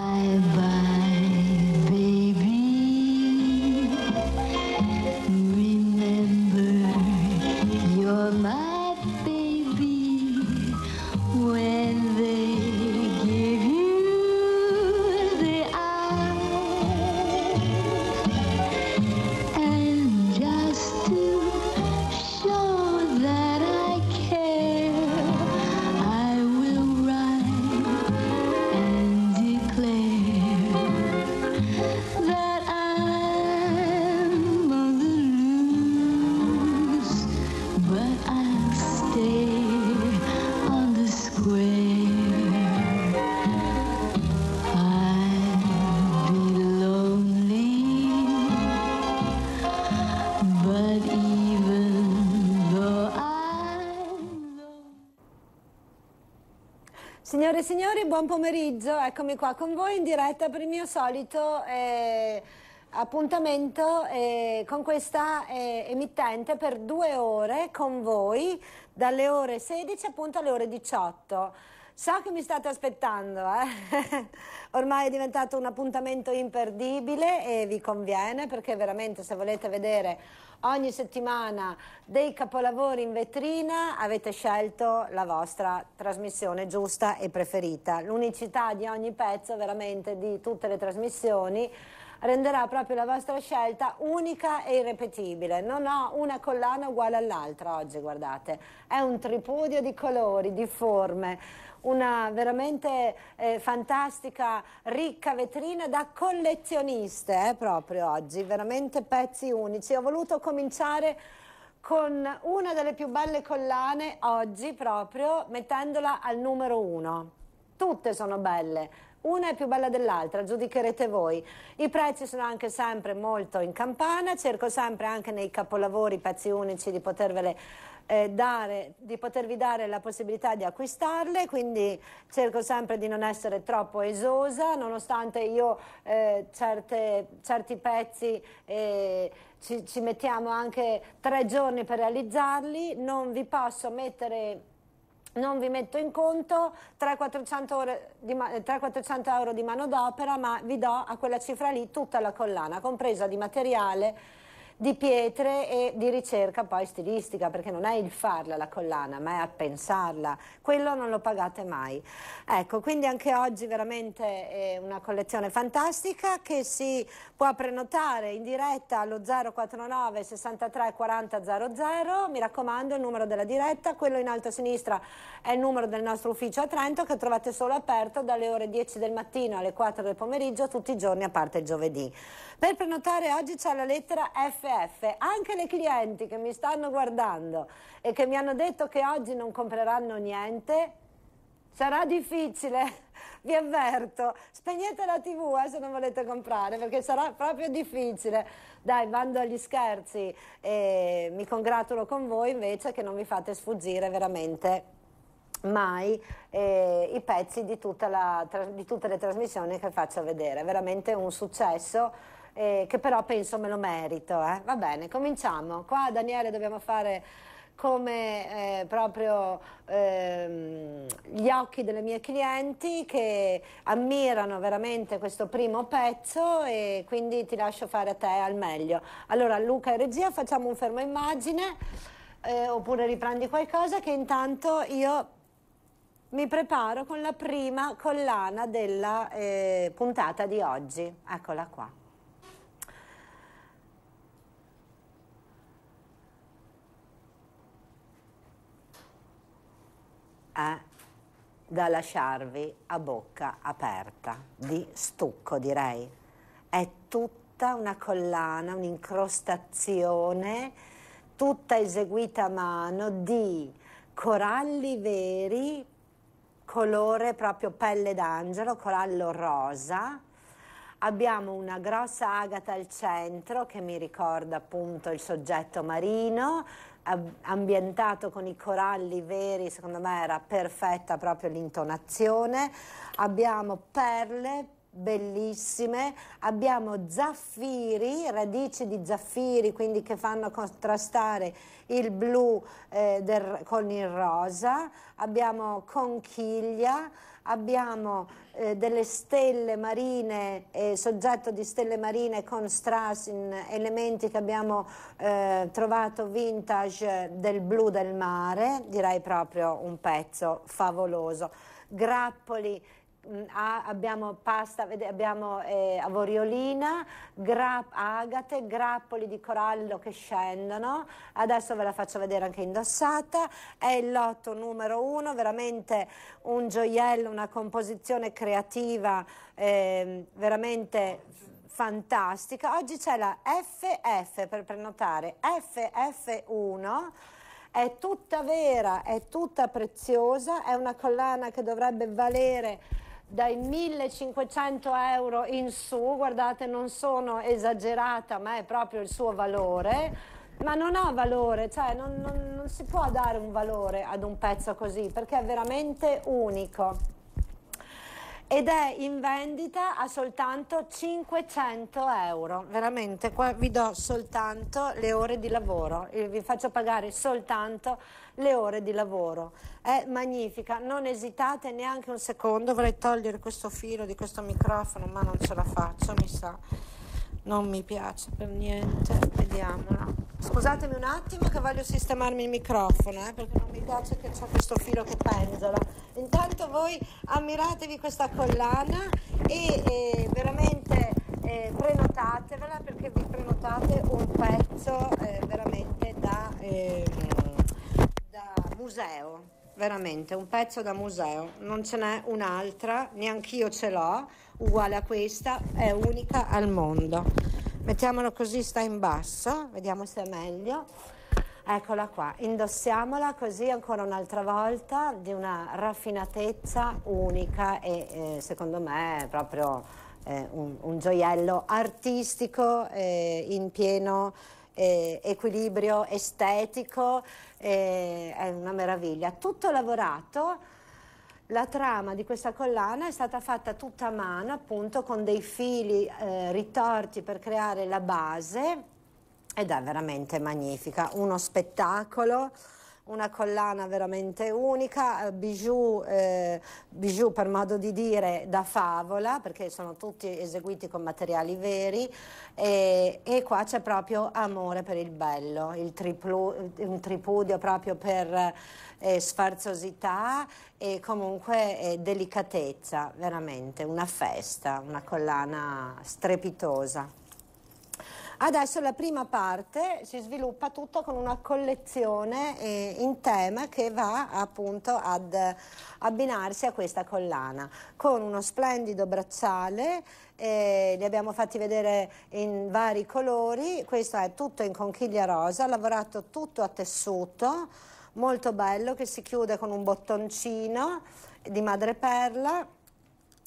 i am Signore e signori, buon pomeriggio, eccomi qua con voi in diretta per il mio solito eh, appuntamento eh, con questa eh, emittente per due ore con voi, dalle ore 16 appunto alle ore 18. So che mi state aspettando, eh? ormai è diventato un appuntamento imperdibile e vi conviene perché veramente se volete vedere ogni settimana dei capolavori in vetrina, avete scelto la vostra trasmissione giusta e preferita. L'unicità di ogni pezzo, veramente di tutte le trasmissioni, renderà proprio la vostra scelta unica e irrepetibile. Non ho una collana uguale all'altra oggi, guardate. È un tripudio di colori, di forme una veramente eh, fantastica, ricca vetrina da collezioniste eh, proprio oggi, veramente pezzi unici. Ho voluto cominciare con una delle più belle collane oggi proprio, mettendola al numero uno. Tutte sono belle, una è più bella dell'altra, giudicherete voi. I prezzi sono anche sempre molto in campana, cerco sempre anche nei capolavori, pezzi unici, di potervele eh, dare, di potervi dare la possibilità di acquistarle, quindi cerco sempre di non essere troppo esosa, nonostante io eh, certe, certi pezzi eh, ci, ci mettiamo anche tre giorni per realizzarli, non vi posso mettere non vi metto in conto 300-400 euro di mano d'opera, ma vi do a quella cifra lì tutta la collana, compresa di materiale di pietre e di ricerca poi stilistica, perché non è il farla la collana, ma è a pensarla, quello non lo pagate mai. Ecco, quindi anche oggi veramente è una collezione fantastica che si può prenotare in diretta allo 049 63 40 00, mi raccomando il numero della diretta, quello in alto a sinistra è il numero del nostro ufficio a Trento che trovate solo aperto dalle ore 10 del mattino alle 4 del pomeriggio tutti i giorni a parte il giovedì. Per prenotare oggi c'è la lettera FF. Anche le clienti che mi stanno guardando e che mi hanno detto che oggi non compreranno niente, sarà difficile vi avverto, spegnete la tv eh, se non volete comprare perché sarà proprio difficile. Dai, bando agli scherzi e mi congratulo con voi invece che non mi fate sfuggire veramente mai eh, i pezzi di, la, di tutte le trasmissioni che faccio vedere. Veramente un successo eh, che però penso me lo merito. Eh. Va bene, cominciamo. Qua Daniele dobbiamo fare come eh, proprio ehm, gli occhi delle mie clienti che ammirano veramente questo primo pezzo e quindi ti lascio fare a te al meglio. Allora Luca e regia facciamo un fermo immagine eh, oppure riprendi qualcosa che intanto io mi preparo con la prima collana della eh, puntata di oggi. Eccola qua. è da lasciarvi a bocca aperta, di stucco direi. È tutta una collana, un'incrostazione, tutta eseguita a mano di coralli veri, colore proprio pelle d'angelo, corallo rosa, Abbiamo una grossa agata al centro che mi ricorda appunto il soggetto marino, ambientato con i coralli veri, secondo me era perfetta proprio l'intonazione. Abbiamo perle bellissime, abbiamo zaffiri, radici di zaffiri, quindi che fanno contrastare il blu eh, del, con il rosa, abbiamo conchiglia, abbiamo eh, delle stelle marine, eh, soggetto di stelle marine con strass in elementi che abbiamo eh, trovato vintage del blu del mare, direi proprio un pezzo favoloso. Grappoli a, abbiamo pasta, abbiamo eh, avoriolina, gra, agate, grappoli di corallo che scendono, adesso ve la faccio vedere anche indossata, è il lotto numero uno, veramente un gioiello, una composizione creativa eh, veramente fantastica. Oggi c'è la FF per prenotare, FF1. È tutta vera, è tutta preziosa, è una collana che dovrebbe valere dai 1500 euro in su, guardate non sono esagerata ma è proprio il suo valore, ma non ha valore, cioè non, non, non si può dare un valore ad un pezzo così perché è veramente unico ed è in vendita a soltanto 500 euro. Veramente, qua vi do soltanto le ore di lavoro, vi faccio pagare soltanto le ore di lavoro. È magnifica, non esitate neanche un secondo, vorrei togliere questo filo di questo microfono, ma non ce la faccio, mi sa. Non mi piace per niente, vediamola. Scusatemi un attimo che voglio sistemarmi il microfono, eh, perché non mi piace che c'è questo filo che penzola. Intanto voi ammiratevi questa collana e, e veramente eh, prenotatevela perché vi prenotate un pezzo eh, veramente da, ehm, da museo veramente un pezzo da museo, non ce n'è un'altra, neanch'io ce l'ho, uguale a questa, è unica al mondo mettiamolo così, sta in basso, vediamo se è meglio. Eccola qua, indossiamola così ancora un'altra volta di una raffinatezza unica e eh, secondo me è proprio eh, un, un, gioiello artistico eh, in pieno eh, equilibrio estetico, eh, è una meraviglia. Tutto lavorato la trama di questa collana è stata fatta tutta a mano, appunto, con dei fili eh, ritorti per creare la base ed è veramente magnifica, uno spettacolo una collana veramente unica, eh, bijou, eh, bijou, per modo di dire da favola perché sono tutti eseguiti con materiali veri e, e qua c'è proprio amore per il bello, il triplu, un tripudio proprio per eh, sfarzosità e comunque eh, delicatezza, veramente una festa, una collana strepitosa. Adesso la prima parte si sviluppa tutto con una collezione eh, in tema che va appunto ad abbinarsi a questa collana con uno splendido bracciale eh, li abbiamo fatti vedere in vari colori questo è tutto in conchiglia rosa lavorato tutto a tessuto molto bello che si chiude con un bottoncino di madreperla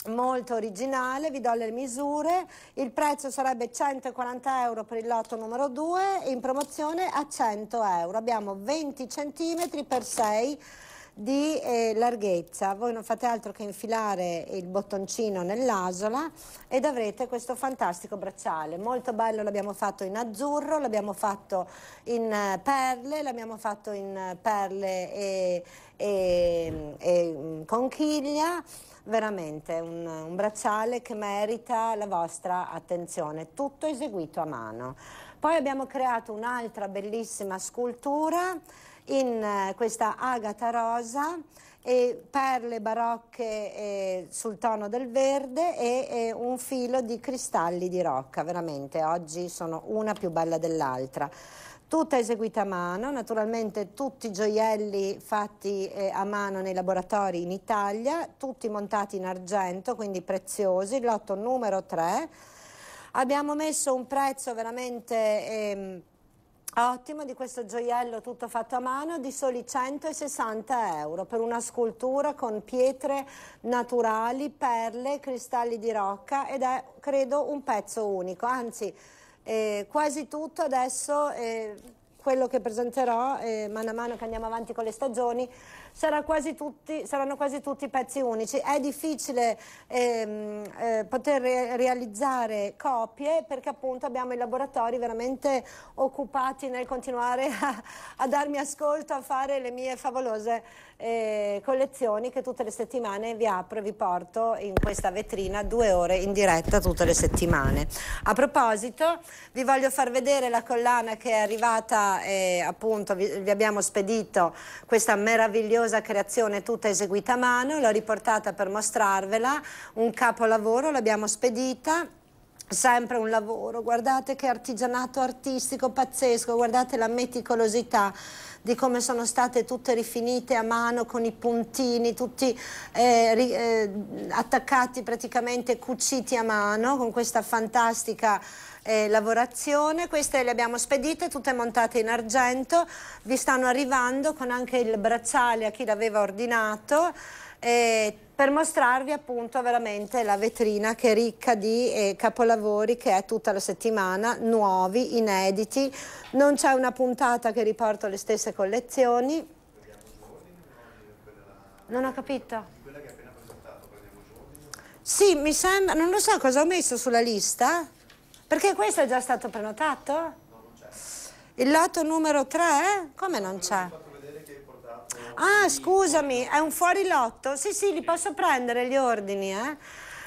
molto originale, vi do le misure, il prezzo sarebbe 140 euro per il lotto numero 2, e in promozione a 100 euro, abbiamo 20 cm per 6 di eh, larghezza, voi non fate altro che infilare il bottoncino nell'asola ed avrete questo fantastico bracciale, molto bello l'abbiamo fatto in azzurro, l'abbiamo fatto in eh, perle, l'abbiamo fatto in eh, perle e, e, e mm, conchiglia veramente un, un bracciale che merita la vostra attenzione, tutto eseguito a mano. Poi abbiamo creato un'altra bellissima scultura in eh, questa agata rosa e perle barocche eh, sul tono del verde e, e un filo di cristalli di rocca, veramente oggi sono una più bella dell'altra tutta eseguita a mano, naturalmente tutti i gioielli fatti eh, a mano nei laboratori in Italia, tutti montati in argento, quindi preziosi, lotto numero 3. Abbiamo messo un prezzo veramente eh, ottimo di questo gioiello tutto fatto a mano di soli 160 euro per una scultura con pietre naturali, perle, cristalli di rocca ed è credo un pezzo unico, anzi eh, quasi tutto adesso, eh, quello che presenterò eh, mano a mano che andiamo avanti con le stagioni, sarà quasi tutti, saranno quasi tutti pezzi unici. È difficile ehm, eh, poter re realizzare copie perché appunto abbiamo i laboratori veramente occupati nel continuare a, a darmi ascolto, a fare le mie favolose eh, collezioni che tutte le settimane vi apro e vi porto in questa vetrina due ore in diretta tutte le settimane. A proposito vi voglio far vedere la collana che è arrivata eh, appunto vi, vi abbiamo spedito questa meravigliosa meravigliosa creazione tutta eseguita a mano, l'ho riportata per mostrarvela, un capolavoro, l'abbiamo spedita sempre un lavoro, guardate che artigianato artistico pazzesco, guardate la meticolosità di come sono state tutte rifinite a mano con i puntini, tutti eh, ri, eh, attaccati praticamente cuciti a mano con questa fantastica eh, lavorazione, queste le abbiamo spedite, tutte montate in argento, vi stanno arrivando con anche il bracciale a chi l'aveva ordinato eh, per mostrarvi appunto veramente la vetrina che è ricca di eh, capolavori che è tutta la settimana, nuovi, inediti, non c'è una puntata che riporta le stesse collezioni. Non ho capito. Sì, mi sembra, non lo so cosa ho messo sulla lista. Perché questo è già stato prenotato? No, non c'è. Il lato numero 3? Come non c'è? Ah, scusami, è un fuorilotto? Sì, sì, li posso prendere gli ordini, eh?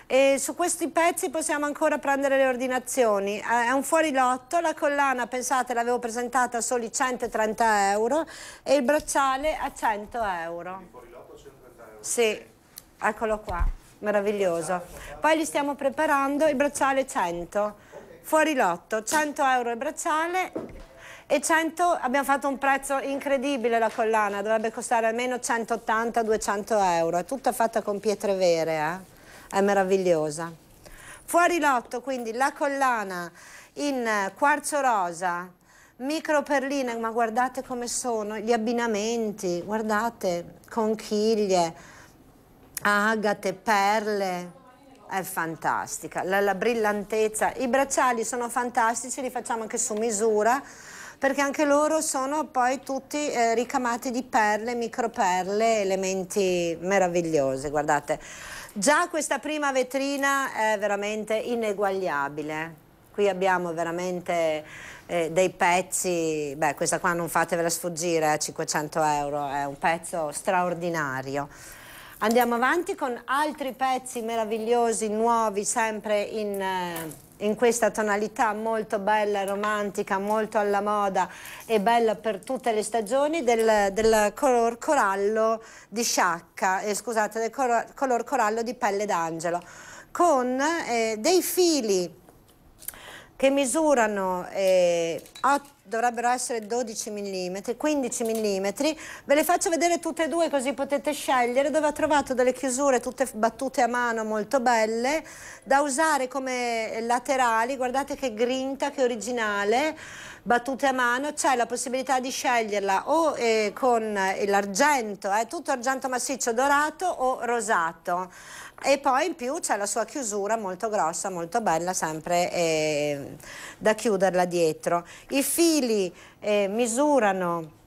E su questi pezzi possiamo ancora prendere le ordinazioni. Eh, è un fuorilotto, la collana, pensate, l'avevo presentata a soli 130 euro e il bracciale a 100 euro. Il fuorilotto a 130 euro? Sì, eccolo qua, meraviglioso. Poi li stiamo preparando, il bracciale 100 fuori lotto, 100 euro il bracciale e 100, abbiamo fatto un prezzo incredibile la collana, dovrebbe costare almeno 180-200 euro, è tutta fatta con pietre vere, eh? è meravigliosa. Fuori lotto quindi la collana in quarzo rosa, micro perline, ma guardate come sono gli abbinamenti, guardate, conchiglie, agate, perle è fantastica, la, la brillantezza, i bracciali sono fantastici, li facciamo anche su misura perché anche loro sono poi tutti eh, ricamati di perle, microperle, elementi meravigliosi, guardate. Già questa prima vetrina è veramente ineguagliabile. Qui abbiamo veramente eh, dei pezzi, beh questa qua non fatevela sfuggire, eh, 500 euro, è un pezzo straordinario. Andiamo avanti con altri pezzi meravigliosi, nuovi, sempre in, eh, in, questa tonalità molto bella, romantica, molto alla moda e bella per tutte le stagioni del, del color corallo di Sciacca, eh, scusate, del color, color, corallo di Pelle d'Angelo, con eh, dei fili che misurano 8 eh, dovrebbero essere 12 mm, 15 mm, ve le faccio vedere tutte e due così potete scegliere dove ho trovato delle chiusure tutte battute a mano molto belle da usare come laterali, guardate che grinta, che originale, battute a mano, c'è la possibilità di sceglierla o eh, con l'argento, eh, tutto argento massiccio dorato o rosato e poi in più c'è la sua chiusura molto grossa, molto bella, sempre eh, da chiuderla dietro. I fili eh, misurano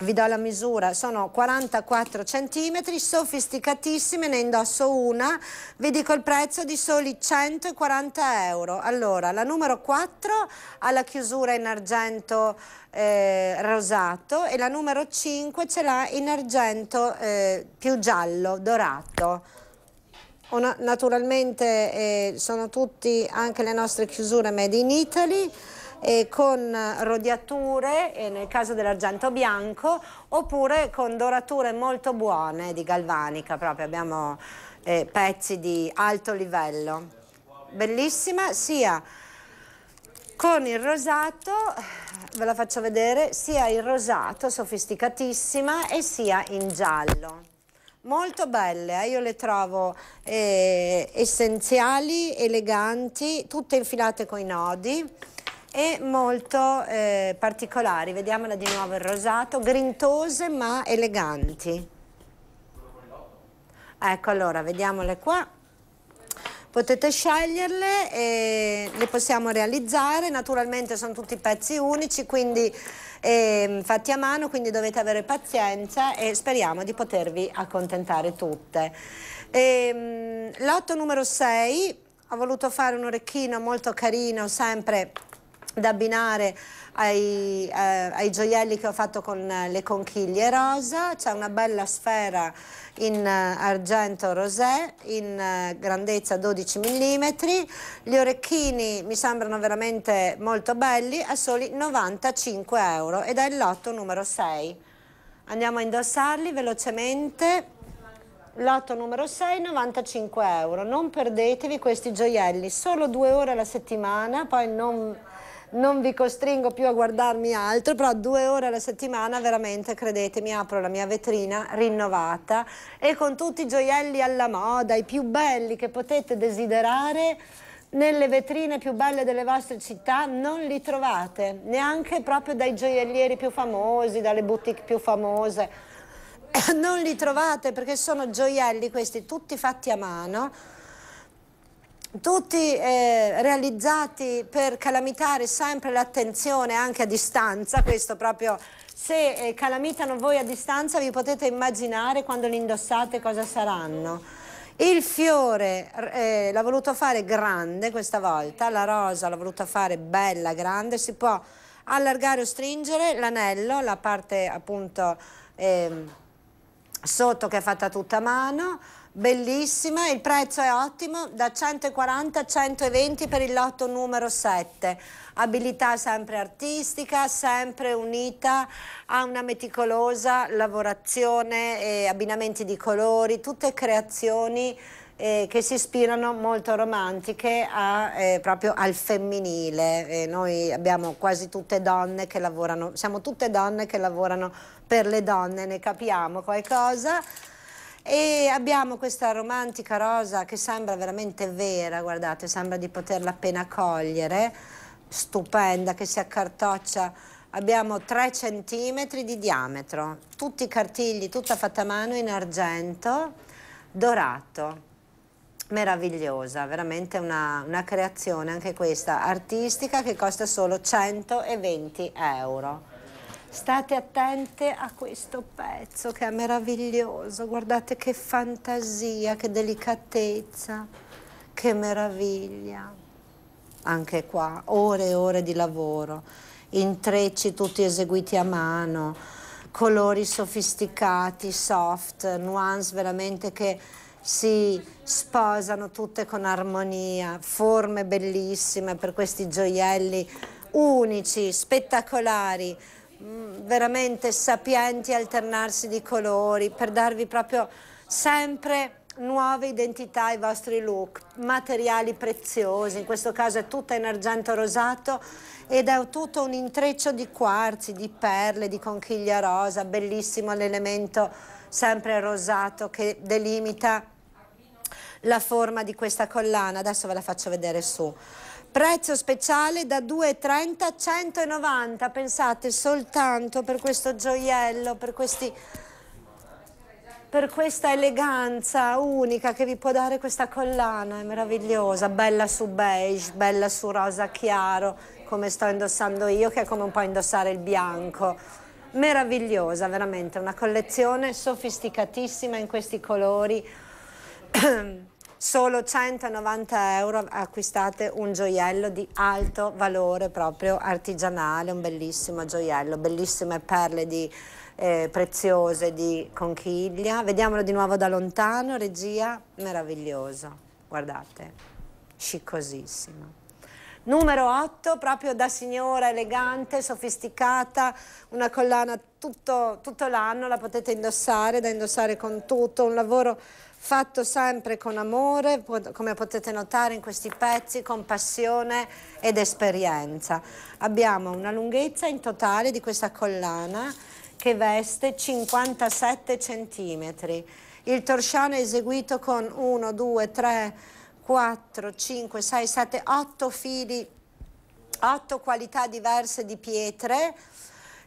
vi do la misura, sono 44 cm, sofisticatissime, ne indosso una, vi dico il prezzo di soli 140 euro. Allora, la numero 4 ha la chiusura in argento eh, rosato e la numero 5 ce l'ha in argento eh, più giallo, dorato. Naturalmente eh, sono tutti anche le nostre chiusure made in Italy eh, con rodiature, eh, nel caso dell'argento bianco, oppure con dorature molto buone di galvanica, proprio abbiamo eh, pezzi di alto livello. Bellissima sia con il rosato, ve la faccio vedere, sia in rosato sofisticatissima e sia in giallo molto belle, eh? io le trovo eh, essenziali, eleganti, tutte infilate con i nodi e molto eh, particolari, vediamola di nuovo il rosato, grintose ma eleganti. Ecco allora, vediamole qua. Potete sceglierle e le possiamo realizzare, naturalmente sono tutti pezzi unici, quindi e, ehm, fatti a mano, quindi dovete avere pazienza e speriamo di potervi accontentare tutte. E, ehm, lotto numero 6, ho voluto fare un orecchino molto carino, sempre da abbinare ai, eh, ai gioielli che ho fatto con eh, le conchiglie rosa, c'è una bella sfera in eh, argento rosé in eh, grandezza 12 mm, gli orecchini mi sembrano veramente molto belli a soli 95 euro ed è il lotto numero 6. Andiamo a indossarli velocemente. Lotto numero 6, 95 euro. Non perdetevi questi gioielli, solo due ore alla settimana, poi non non vi costringo più a guardarmi altro, però due ore alla settimana veramente, credetemi, apro la mia vetrina rinnovata e con tutti i gioielli alla moda, i più belli che potete desiderare, nelle vetrine più belle delle vostre città non li trovate, neanche proprio dai gioiellieri più famosi, dalle boutique più famose. Non li trovate perché sono gioielli questi tutti fatti a mano, tutti eh, realizzati per calamitare sempre l'attenzione anche a distanza, questo proprio se eh, calamitano voi a distanza vi potete immaginare quando li indossate cosa saranno. Il fiore eh, l'ha voluto fare grande questa volta, la rosa l'ha voluto fare bella, grande, si può allargare o stringere l'anello, la parte appunto ehm, sotto che è fatta tutta a mano, bellissima, il prezzo è ottimo, da 140 a 120 per il lotto numero 7. Abilità sempre artistica, sempre unita a una meticolosa lavorazione, abbinamenti di colori, tutte creazioni eh, che si ispirano molto romantiche a, eh, proprio al femminile. Eh, noi abbiamo quasi tutte donne che lavorano, siamo tutte donne che lavorano per le donne, ne capiamo qualcosa e abbiamo questa romantica rosa che sembra veramente vera, guardate, sembra di poterla appena cogliere, stupenda, che si accartoccia, abbiamo 3 cm di diametro, tutti i cartigli, tutta fatta a mano in argento, dorato. Meravigliosa, veramente una, una creazione anche questa artistica che costa solo 120 euro. State attente a questo pezzo che è meraviglioso, guardate che fantasia, che delicatezza, che meraviglia. Anche qua, ore e ore di lavoro, intrecci tutti eseguiti a mano, colori sofisticati, soft, nuance veramente che si sposano tutte con armonia, forme bellissime per questi gioielli unici, spettacolari. Mm, veramente sapienti alternarsi di colori per darvi proprio sempre nuove identità ai vostri look, materiali preziosi, in questo caso è tutta in argento rosato ed è tutto un intreccio di quarzi, di perle, di conchiglia rosa, bellissimo l'elemento sempre rosato che delimita la forma di questa collana, adesso ve la faccio vedere su prezzo speciale da 2,30 a 190, pensate soltanto per questo gioiello, per questi per questa eleganza unica che vi può dare questa collana, è meravigliosa, bella su beige, bella su rosa chiaro, come sto indossando io, che è come un po' indossare il bianco. Meravigliosa, veramente, una collezione sofisticatissima in questi colori. solo 190 euro acquistate un gioiello di alto valore proprio artigianale, un bellissimo gioiello, bellissime perle di, eh, preziose di conchiglia. Vediamolo di nuovo da lontano, regia, meraviglioso, guardate, sciccosissimo. Numero 8, proprio da signora elegante, sofisticata, una collana tutto, tutto l'anno, la potete indossare, da indossare con tutto, un lavoro fatto sempre con amore, come potete notare in questi pezzi, con passione ed esperienza. Abbiamo una lunghezza in totale di questa collana che veste 57 cm. Il torsiano è eseguito con 1, 2, 3, 4, 5, 6, 7, 8 fili, 8 qualità diverse di pietre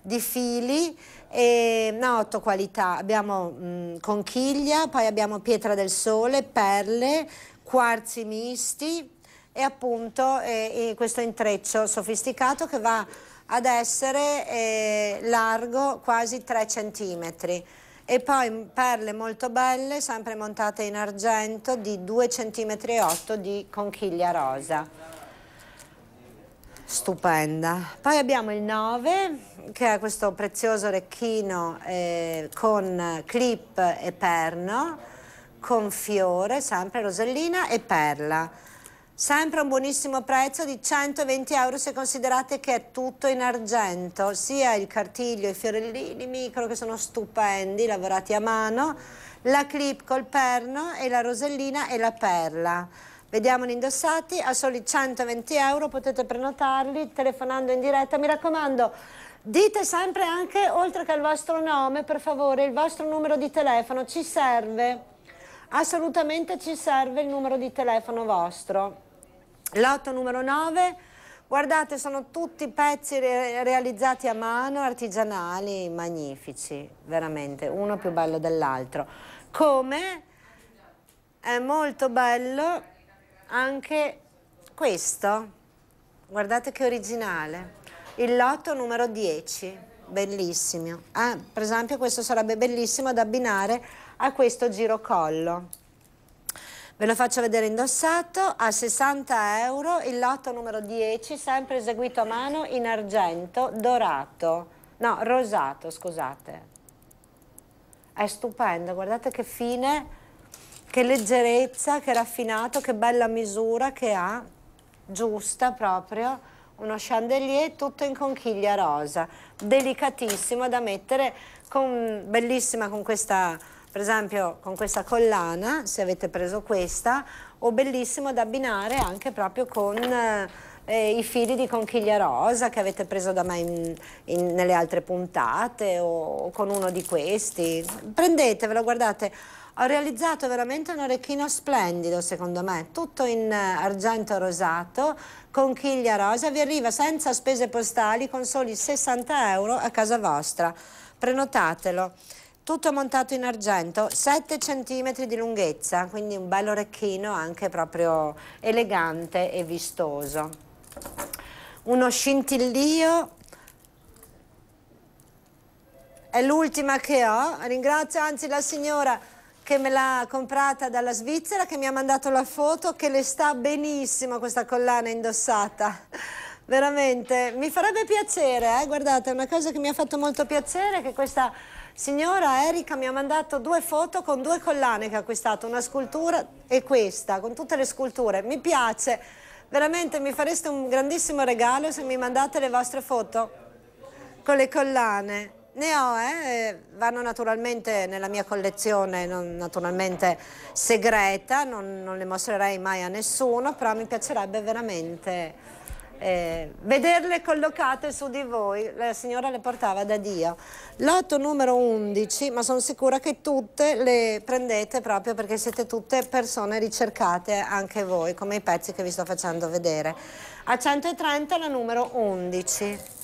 di fili e ha otto qualità. Abbiamo mh, mm, conchiglia, poi abbiamo pietra del sole, perle, quarzi misti e appunto eh, questo intreccio sofisticato che va ad essere eh, largo quasi 3 cm e poi perle molto belle sempre montate in argento di 2,8 cm di conchiglia rosa stupenda. Poi abbiamo il 9 che è questo prezioso orecchino eh, con clip e perno, con fiore, sempre rosellina e perla. Sempre un buonissimo prezzo di 120 euro se considerate che è tutto in argento, sia il cartiglio, i fiorellini micro che sono stupendi, lavorati a mano, la clip col perno e la rosellina e la perla. Vediamoli indossati, a soli 120 euro potete prenotarli telefonando in diretta. Mi raccomando, dite sempre anche, oltre che il vostro nome, per favore, il vostro numero di telefono, ci serve, assolutamente ci serve il numero di telefono vostro. Lotto numero 9, guardate sono tutti pezzi re realizzati a mano, artigianali, magnifici, veramente, uno più bello dell'altro. Come? È molto bello anche questo. Guardate che originale. Il lotto numero 10, bellissimo. Eh, per esempio questo sarebbe bellissimo da abbinare a questo girocollo. Ve lo faccio vedere indossato, a 60 euro, il lotto numero 10, sempre eseguito a mano in argento dorato, no, rosato, scusate. È stupendo, guardate che fine che leggerezza, che raffinato, che bella misura che ha, giusta proprio, uno chandelier tutto in conchiglia rosa, delicatissimo da mettere, con, bellissima con questa, per esempio con questa collana, se avete preso questa, o bellissimo da abbinare anche proprio con... Eh, eh i fili di conchiglia rosa che avete preso da me in, in, nelle altre puntate o, o con uno di questi. Prendetevelo, guardate, ho realizzato veramente un orecchino splendido secondo me, tutto in eh, argento rosato, conchiglia rosa, vi arriva senza spese postali con soli 60 euro a casa vostra. Prenotatelo tutto montato in argento, 7 cm di lunghezza, quindi un bello orecchino anche proprio elegante e vistoso. Uno scintillio è l'ultima che ho, ringrazio anzi la signora che me l'ha comprata dalla Svizzera, che mi ha mandato la foto, che le sta benissimo questa collana indossata. Veramente, mi farebbe piacere, eh? guardate, una cosa che mi ha fatto molto piacere è che questa signora Erika mi ha mandato due foto con due collane che ha acquistato, una scultura e questa, con tutte le sculture. Mi piace, veramente mi fareste un grandissimo regalo se mi mandate le vostre foto con le collane. Ne ho, eh? vanno naturalmente nella mia collezione, non, naturalmente segreta, non, non, le mostrerei mai a nessuno, però mi piacerebbe veramente eh, vederle collocate su di voi. La signora le portava da Dio. Lotto numero 11, ma sono sicura che tutte le prendete proprio perché siete tutte persone ricercate anche voi, come i pezzi che vi sto facendo vedere. A 130 la numero 11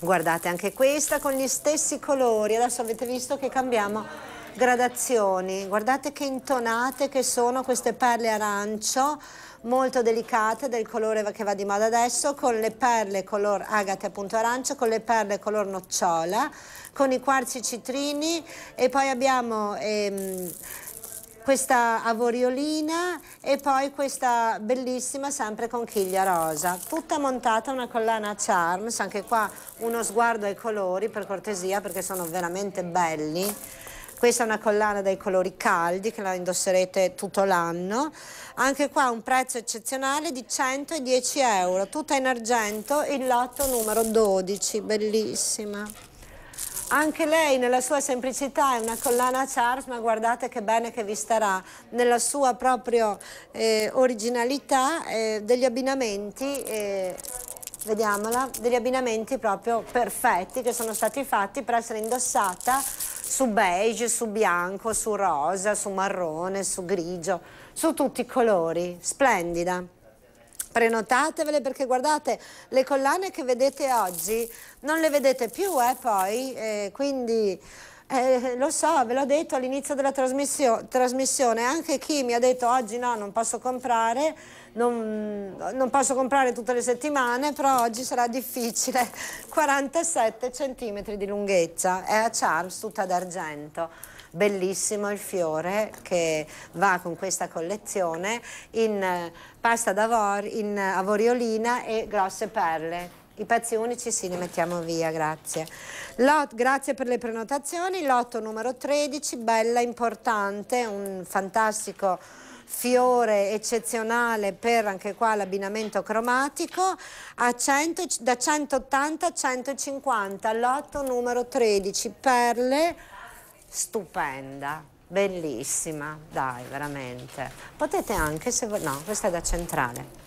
guardate anche questa con gli stessi colori adesso avete visto che cambiamo gradazioni guardate che intonate che sono queste perle arancio molto delicate del colore che va di moda adesso con le perle color agate appunto arancio con le perle color nocciola con i quarzi citrini e poi abbiamo ehm, questa avoriolina e poi questa bellissima sempre conchiglia rosa, tutta montata una collana charms, anche qua uno sguardo ai colori per cortesia perché sono veramente belli. Questa è una collana dai colori caldi che la indosserete tutto l'anno. Anche qua un prezzo eccezionale di 110 euro, tutta in argento, il lotto numero 12, bellissima. Anche lei nella sua semplicità è una collana Charles, ma guardate che bene che vi starà nella sua proprio eh, originalità eh, degli abbinamenti. Eh, vediamola, degli abbinamenti proprio perfetti che sono stati fatti per essere indossata su beige, su bianco, su rosa, su marrone, su grigio, su tutti i colori, splendida prenotatevele perché guardate le collane che vedete oggi non le vedete più eh, poi, eh, quindi... Eh, lo so, ve l'ho detto all'inizio della trasmissio trasmissione, anche chi mi ha detto oggi no, non posso comprare, non, non, posso comprare tutte le settimane, però oggi sarà difficile. 47 cm di lunghezza, è a Charles, tutta d'argento bellissimo il fiore che va con questa collezione in eh, pasta d'avorio, in eh, avoriolina e grosse perle. I pezzi unici sì, li mettiamo via, grazie. Lot, grazie per le prenotazioni, lotto numero 13, bella, importante, un fantastico fiore eccezionale per anche qua l'abbinamento cromatico a 100, da 180 a 150, lotto numero 13, perle stupenda, bellissima, dai, veramente. Potete anche, se volete, no, questa è da centrale.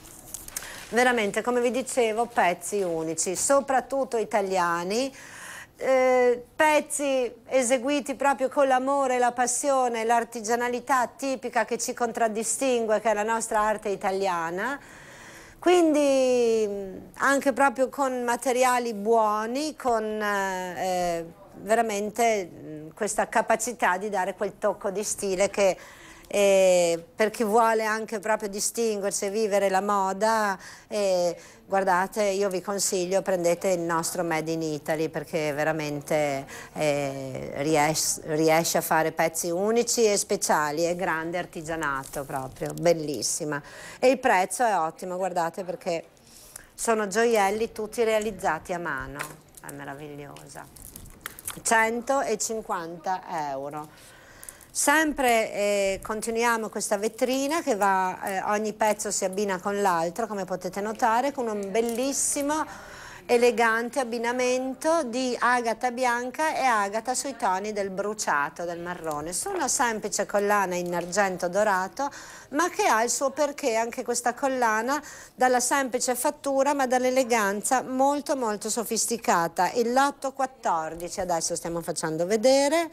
Veramente, come vi dicevo, pezzi unici, soprattutto italiani, eh, pezzi eseguiti proprio con l'amore, la passione, l'artigianalità tipica che ci contraddistingue, che è la nostra arte italiana. Quindi anche proprio con materiali buoni, con eh, eh veramente questa capacità di dare quel tocco di stile che eh, per chi vuole anche proprio distinguersi e vivere la moda, eh, guardate, io vi consiglio, prendete il nostro Made in Italy perché veramente eh, ries riesce a fare pezzi unici e speciali, è grande artigianato proprio, bellissima. E il prezzo è ottimo, guardate perché sono gioielli tutti realizzati a mano, è meravigliosa. 150 euro. Sempre eh, continuiamo questa vetrina che va, eh, ogni pezzo si abbina con l'altro, come potete notare, con un bellissimo elegante abbinamento di agata bianca e agata sui toni del bruciato, del marrone. Su una semplice collana in argento dorato, ma che ha il suo perché anche questa collana dalla semplice fattura ma dall'eleganza molto molto sofisticata. Il lotto 14 adesso stiamo facendo vedere.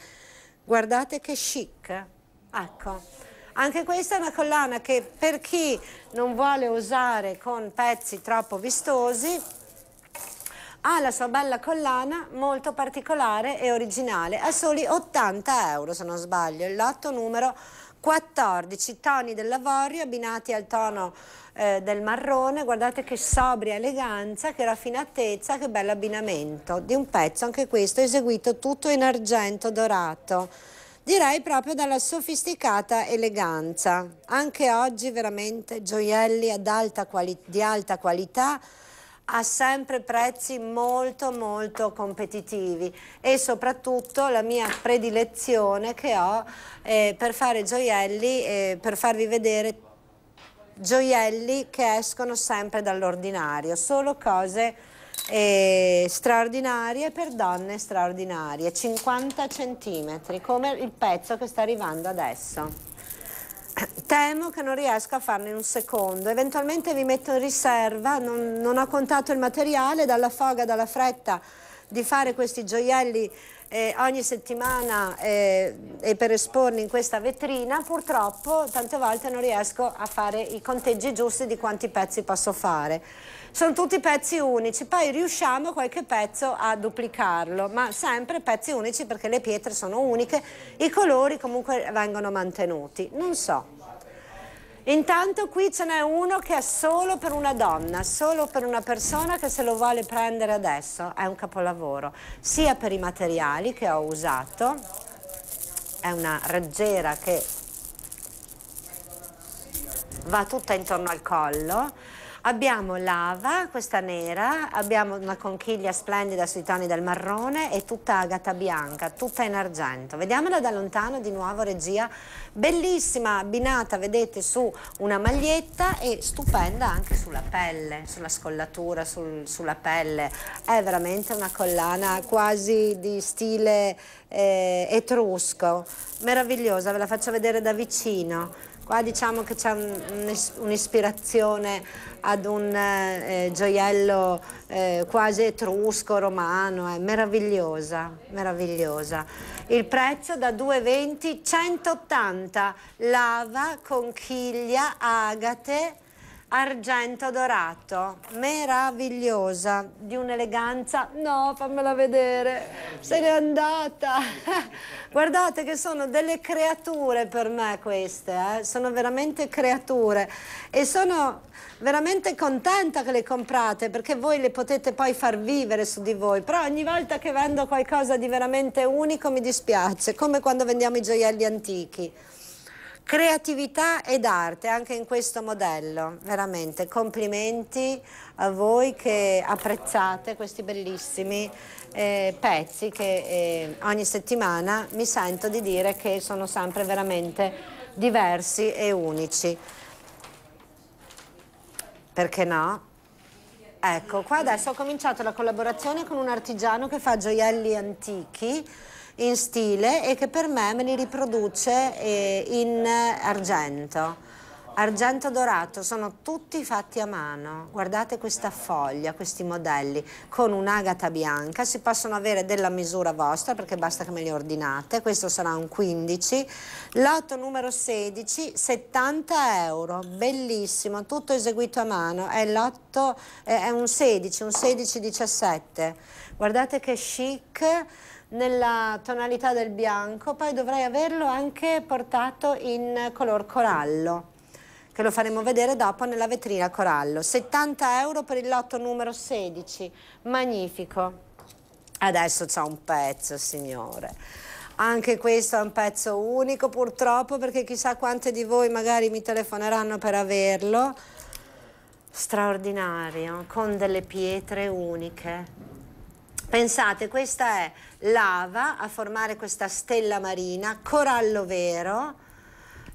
Guardate che chic. Ecco. Anche questa è una collana che per chi non vuole usare con pezzi troppo vistosi ha la sua bella collana molto particolare e originale a soli 80 euro se non sbaglio, il lotto numero 14 toni dell'avorio abbinati al tono eh, del marrone, guardate che sobria eleganza, che raffinatezza, che bello abbinamento di un pezzo, anche questo eseguito tutto in argento dorato direi proprio dalla sofisticata eleganza. Anche oggi veramente gioielli alta di alta qualità ha sempre prezzi molto molto competitivi e soprattutto la mia predilezione che ho eh, per fare gioielli, eh, per farvi vedere gioielli che escono sempre dall'ordinario, solo cose eh, straordinarie per donne straordinarie, 50 centimetri, come il pezzo che sta arrivando adesso temo che non riesca a farne un secondo. Eventualmente vi metto in riserva, non, non ho contato il materiale, dalla foga, dalla fretta di fare questi gioielli eh, ogni settimana eh, e per esporli in questa vetrina, purtroppo tante volte non riesco a fare i conteggi giusti di quanti pezzi posso fare sono tutti pezzi unici, poi riusciamo qualche pezzo a duplicarlo, ma sempre pezzi unici perché le pietre sono uniche, i colori comunque vengono mantenuti, non so. Intanto qui ce n'è uno che è solo per una donna, solo per una persona che se lo vuole prendere adesso, è un capolavoro, sia per i materiali che ho usato, è una raggiera che va tutta intorno al collo, Abbiamo lava, questa nera, abbiamo una conchiglia splendida sui toni del marrone e tutta agata bianca, tutta in argento. Vediamola da lontano di nuovo regia, bellissima, abbinata, vedete, su una maglietta e stupenda anche sulla pelle, sulla scollatura, sul, sulla pelle. È veramente una collana quasi di stile eh, etrusco, meravigliosa, ve la faccio vedere da vicino Qua diciamo che c'è un'ispirazione ad un eh, eh, gioiello eh, quasi etrusco, romano, è eh, meravigliosa, meravigliosa. Il prezzo da 2,20, 180, lava, conchiglia, agate, argento dorato, meravigliosa, di un'eleganza, no fammela vedere, se n'è andata, guardate che sono delle creature per me queste, eh? sono veramente creature e sono veramente contenta che le comprate perché voi le potete poi far vivere su di voi, però ogni volta che vendo qualcosa di veramente unico mi dispiace, come quando vendiamo i gioielli antichi creatività ed arte anche in questo modello, veramente complimenti a voi che apprezzate questi bellissimi eh, pezzi che eh, ogni settimana mi sento di dire che sono sempre veramente diversi e unici. Perché no? Ecco, qua adesso ho cominciato la collaborazione con un artigiano che fa gioielli antichi in stile e che per me me li riproduce eh, in eh, argento. Argento dorato, sono tutti fatti a mano. Guardate questa foglia, questi modelli, con un'agata bianca. Si possono avere della misura vostra perché basta che me li ordinate. Questo sarà un 15. Lotto numero 16, 70 euro. Bellissimo, tutto eseguito a mano. È, lotto, è un 16, un 16-17. Guardate che chic nella tonalità del bianco, poi dovrei averlo anche portato in color corallo, che lo faremo vedere dopo nella vetrina corallo. 70 euro per il lotto numero 16, magnifico. Adesso c'è un pezzo, signore. Anche questo è un pezzo unico purtroppo perché chissà quante di voi magari mi telefoneranno per averlo. Straordinario, con delle pietre uniche Pensate, questa è lava a formare questa stella marina, corallo vero,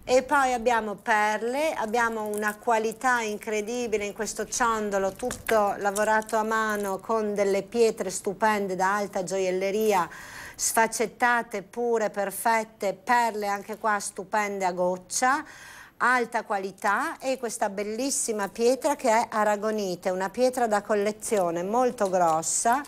e poi abbiamo perle, abbiamo una qualità incredibile in questo ciondolo tutto lavorato a mano con delle pietre stupende da alta gioielleria sfaccettate, pure, perfette, perle anche qua stupende a goccia alta qualità e questa bellissima pietra che è aragonite, una pietra da collezione molto grossa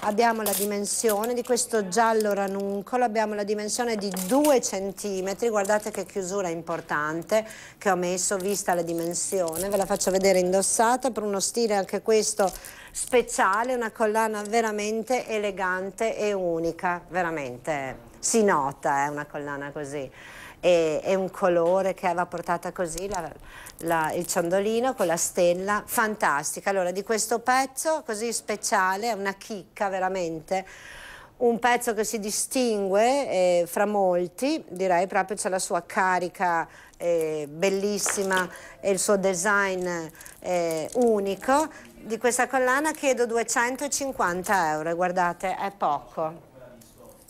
abbiamo la dimensione di questo giallo ranuncolo, abbiamo la dimensione di 2 cm, guardate che chiusura importante che ho messo vista la dimensione, ve la faccio vedere indossata per uno stile anche questo speciale, una collana veramente elegante e unica, veramente si nota eh, una collana così e, e un colore che aveva portato così la, la, il ciondolino con la stella, fantastica. Allora di questo pezzo così speciale, è una chicca veramente, un pezzo che si distingue eh, fra molti, direi proprio c'è la sua carica eh, bellissima e il suo design eh, unico. Di questa collana chiedo 250 euro, guardate è poco,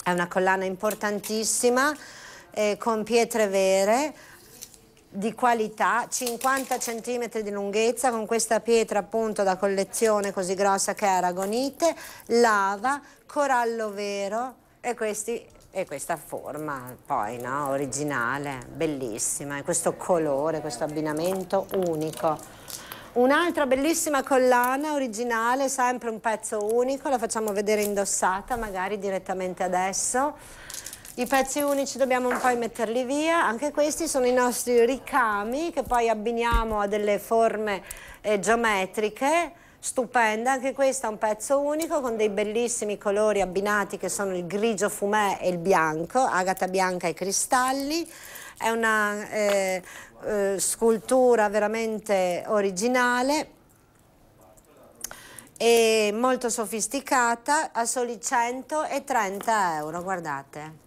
è una collana importantissima eh, con pietre vere di qualità, 50 cm di lunghezza con questa pietra appunto da collezione così grossa che è aragonite, lava, corallo vero e questi e questa forma poi no? originale, bellissima, e questo colore, questo abbinamento unico. Un'altra bellissima collana originale, sempre un pezzo unico, la facciamo vedere indossata magari direttamente adesso. I pezzi unici dobbiamo poi metterli via, anche questi sono i nostri ricami che poi abbiniamo a delle forme eh, geometriche, stupenda, anche questo è un pezzo unico con dei bellissimi colori abbinati che sono il grigio fumè e il bianco, agata bianca e cristalli, è una eh, eh, scultura veramente originale e molto sofisticata a soli 130 euro, guardate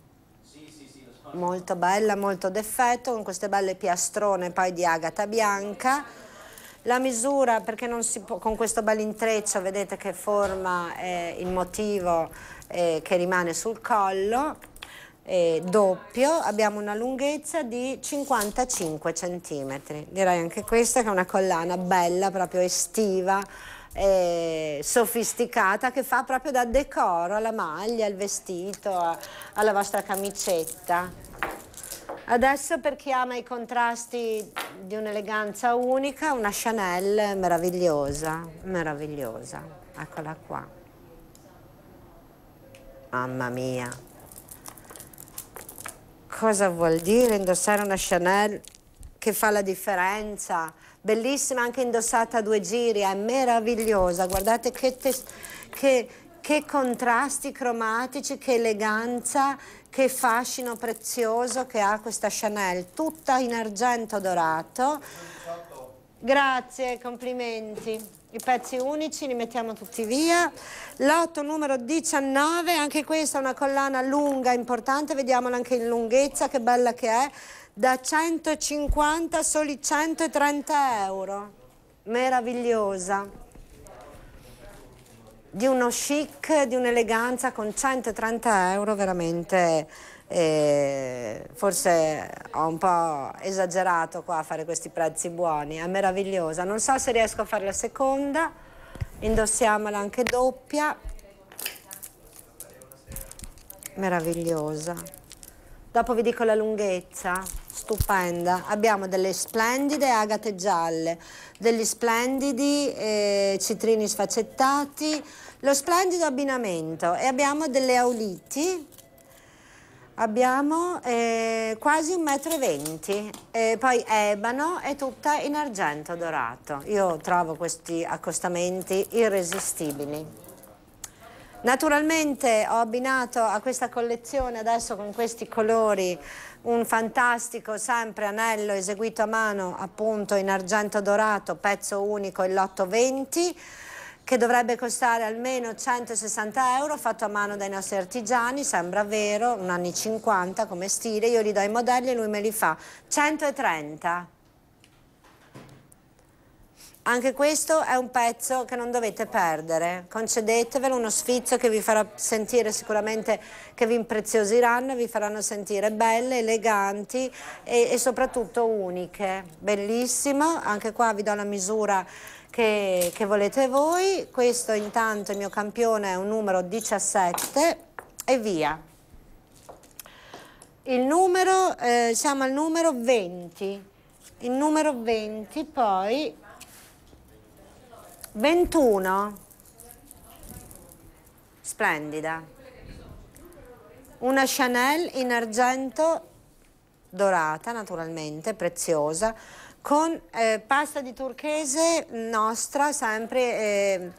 molto bella, molto d'effetto, con queste belle piastrone poi di agata bianca. La misura, perché non si può, con questo bel intreccio, vedete che forma eh, il motivo eh, che rimane sul collo, eh, doppio, abbiamo una lunghezza di 55 cm. Direi anche questa che è una collana bella, proprio estiva, eh, sofisticata che fa proprio da decoro alla maglia, al vestito, a, alla vostra camicetta. Adesso per chi ama i contrasti di un'eleganza unica, una Chanel meravigliosa, meravigliosa. Eccola qua. Mamma mia. Cosa vuol dire indossare una Chanel che fa la differenza? bellissima anche indossata a due giri, è meravigliosa, guardate che, che, che contrasti cromatici, che eleganza, che fascino prezioso che ha questa Chanel, tutta in argento dorato. Grazie, complimenti. I pezzi unici li mettiamo tutti via. Lotto numero 19, anche questa è una collana lunga, importante, vediamola anche in lunghezza, che bella che è da 150 a soli 130 euro. Meravigliosa. Di uno chic, di un'eleganza con 130 euro veramente eh, forse ho un po' esagerato qua a fare questi prezzi buoni, è meravigliosa. Non so se riesco a fare la seconda, indossiamola anche doppia. Meravigliosa. Dopo vi dico la lunghezza stupenda. Abbiamo delle splendide agate gialle, degli splendidi eh, citrini sfaccettati, lo splendido abbinamento e abbiamo delle auliti. Abbiamo eh, quasi un metro e venti, poi ebano e tutta in argento dorato. Io trovo questi accostamenti irresistibili. Naturalmente ho abbinato a questa collezione adesso con questi colori un fantastico sempre anello eseguito a mano appunto in argento dorato, pezzo unico il lotto 20 che dovrebbe costare almeno 160 euro, fatto a mano dai nostri artigiani, sembra vero, un anni 50 come stile, io gli do i modelli e lui me li fa, 130 anche questo è un pezzo che non dovete perdere, concedetevelo uno sfizio che vi farà sentire sicuramente, che vi impreziosiranno, vi faranno sentire belle, eleganti e, e soprattutto uniche. Bellissimo, anche qua vi do la misura che, che volete voi, questo intanto il mio campione è un numero 17 e via. Il numero, eh, siamo al numero 20, il numero 20 poi 21? Splendida. Una Chanel in argento dorata, naturalmente, preziosa, con eh, pasta di turchese nostra, sempre eh,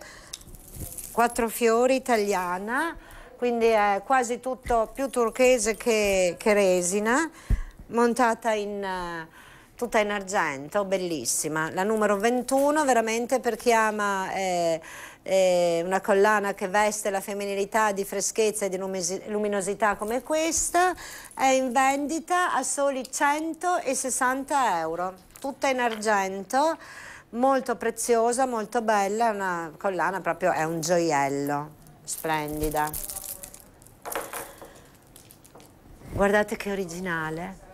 quattro fiori italiana, quindi è quasi tutto più turchese che, che resina, montata in... Eh, tutta in argento, bellissima, la numero 21 veramente per chi ama eh, eh, una collana che veste la femminilità di freschezza e di luminosità come questa, è in vendita a soli 160 euro, tutta in argento, molto preziosa, molto bella, una collana proprio è un gioiello, splendida. Guardate che originale.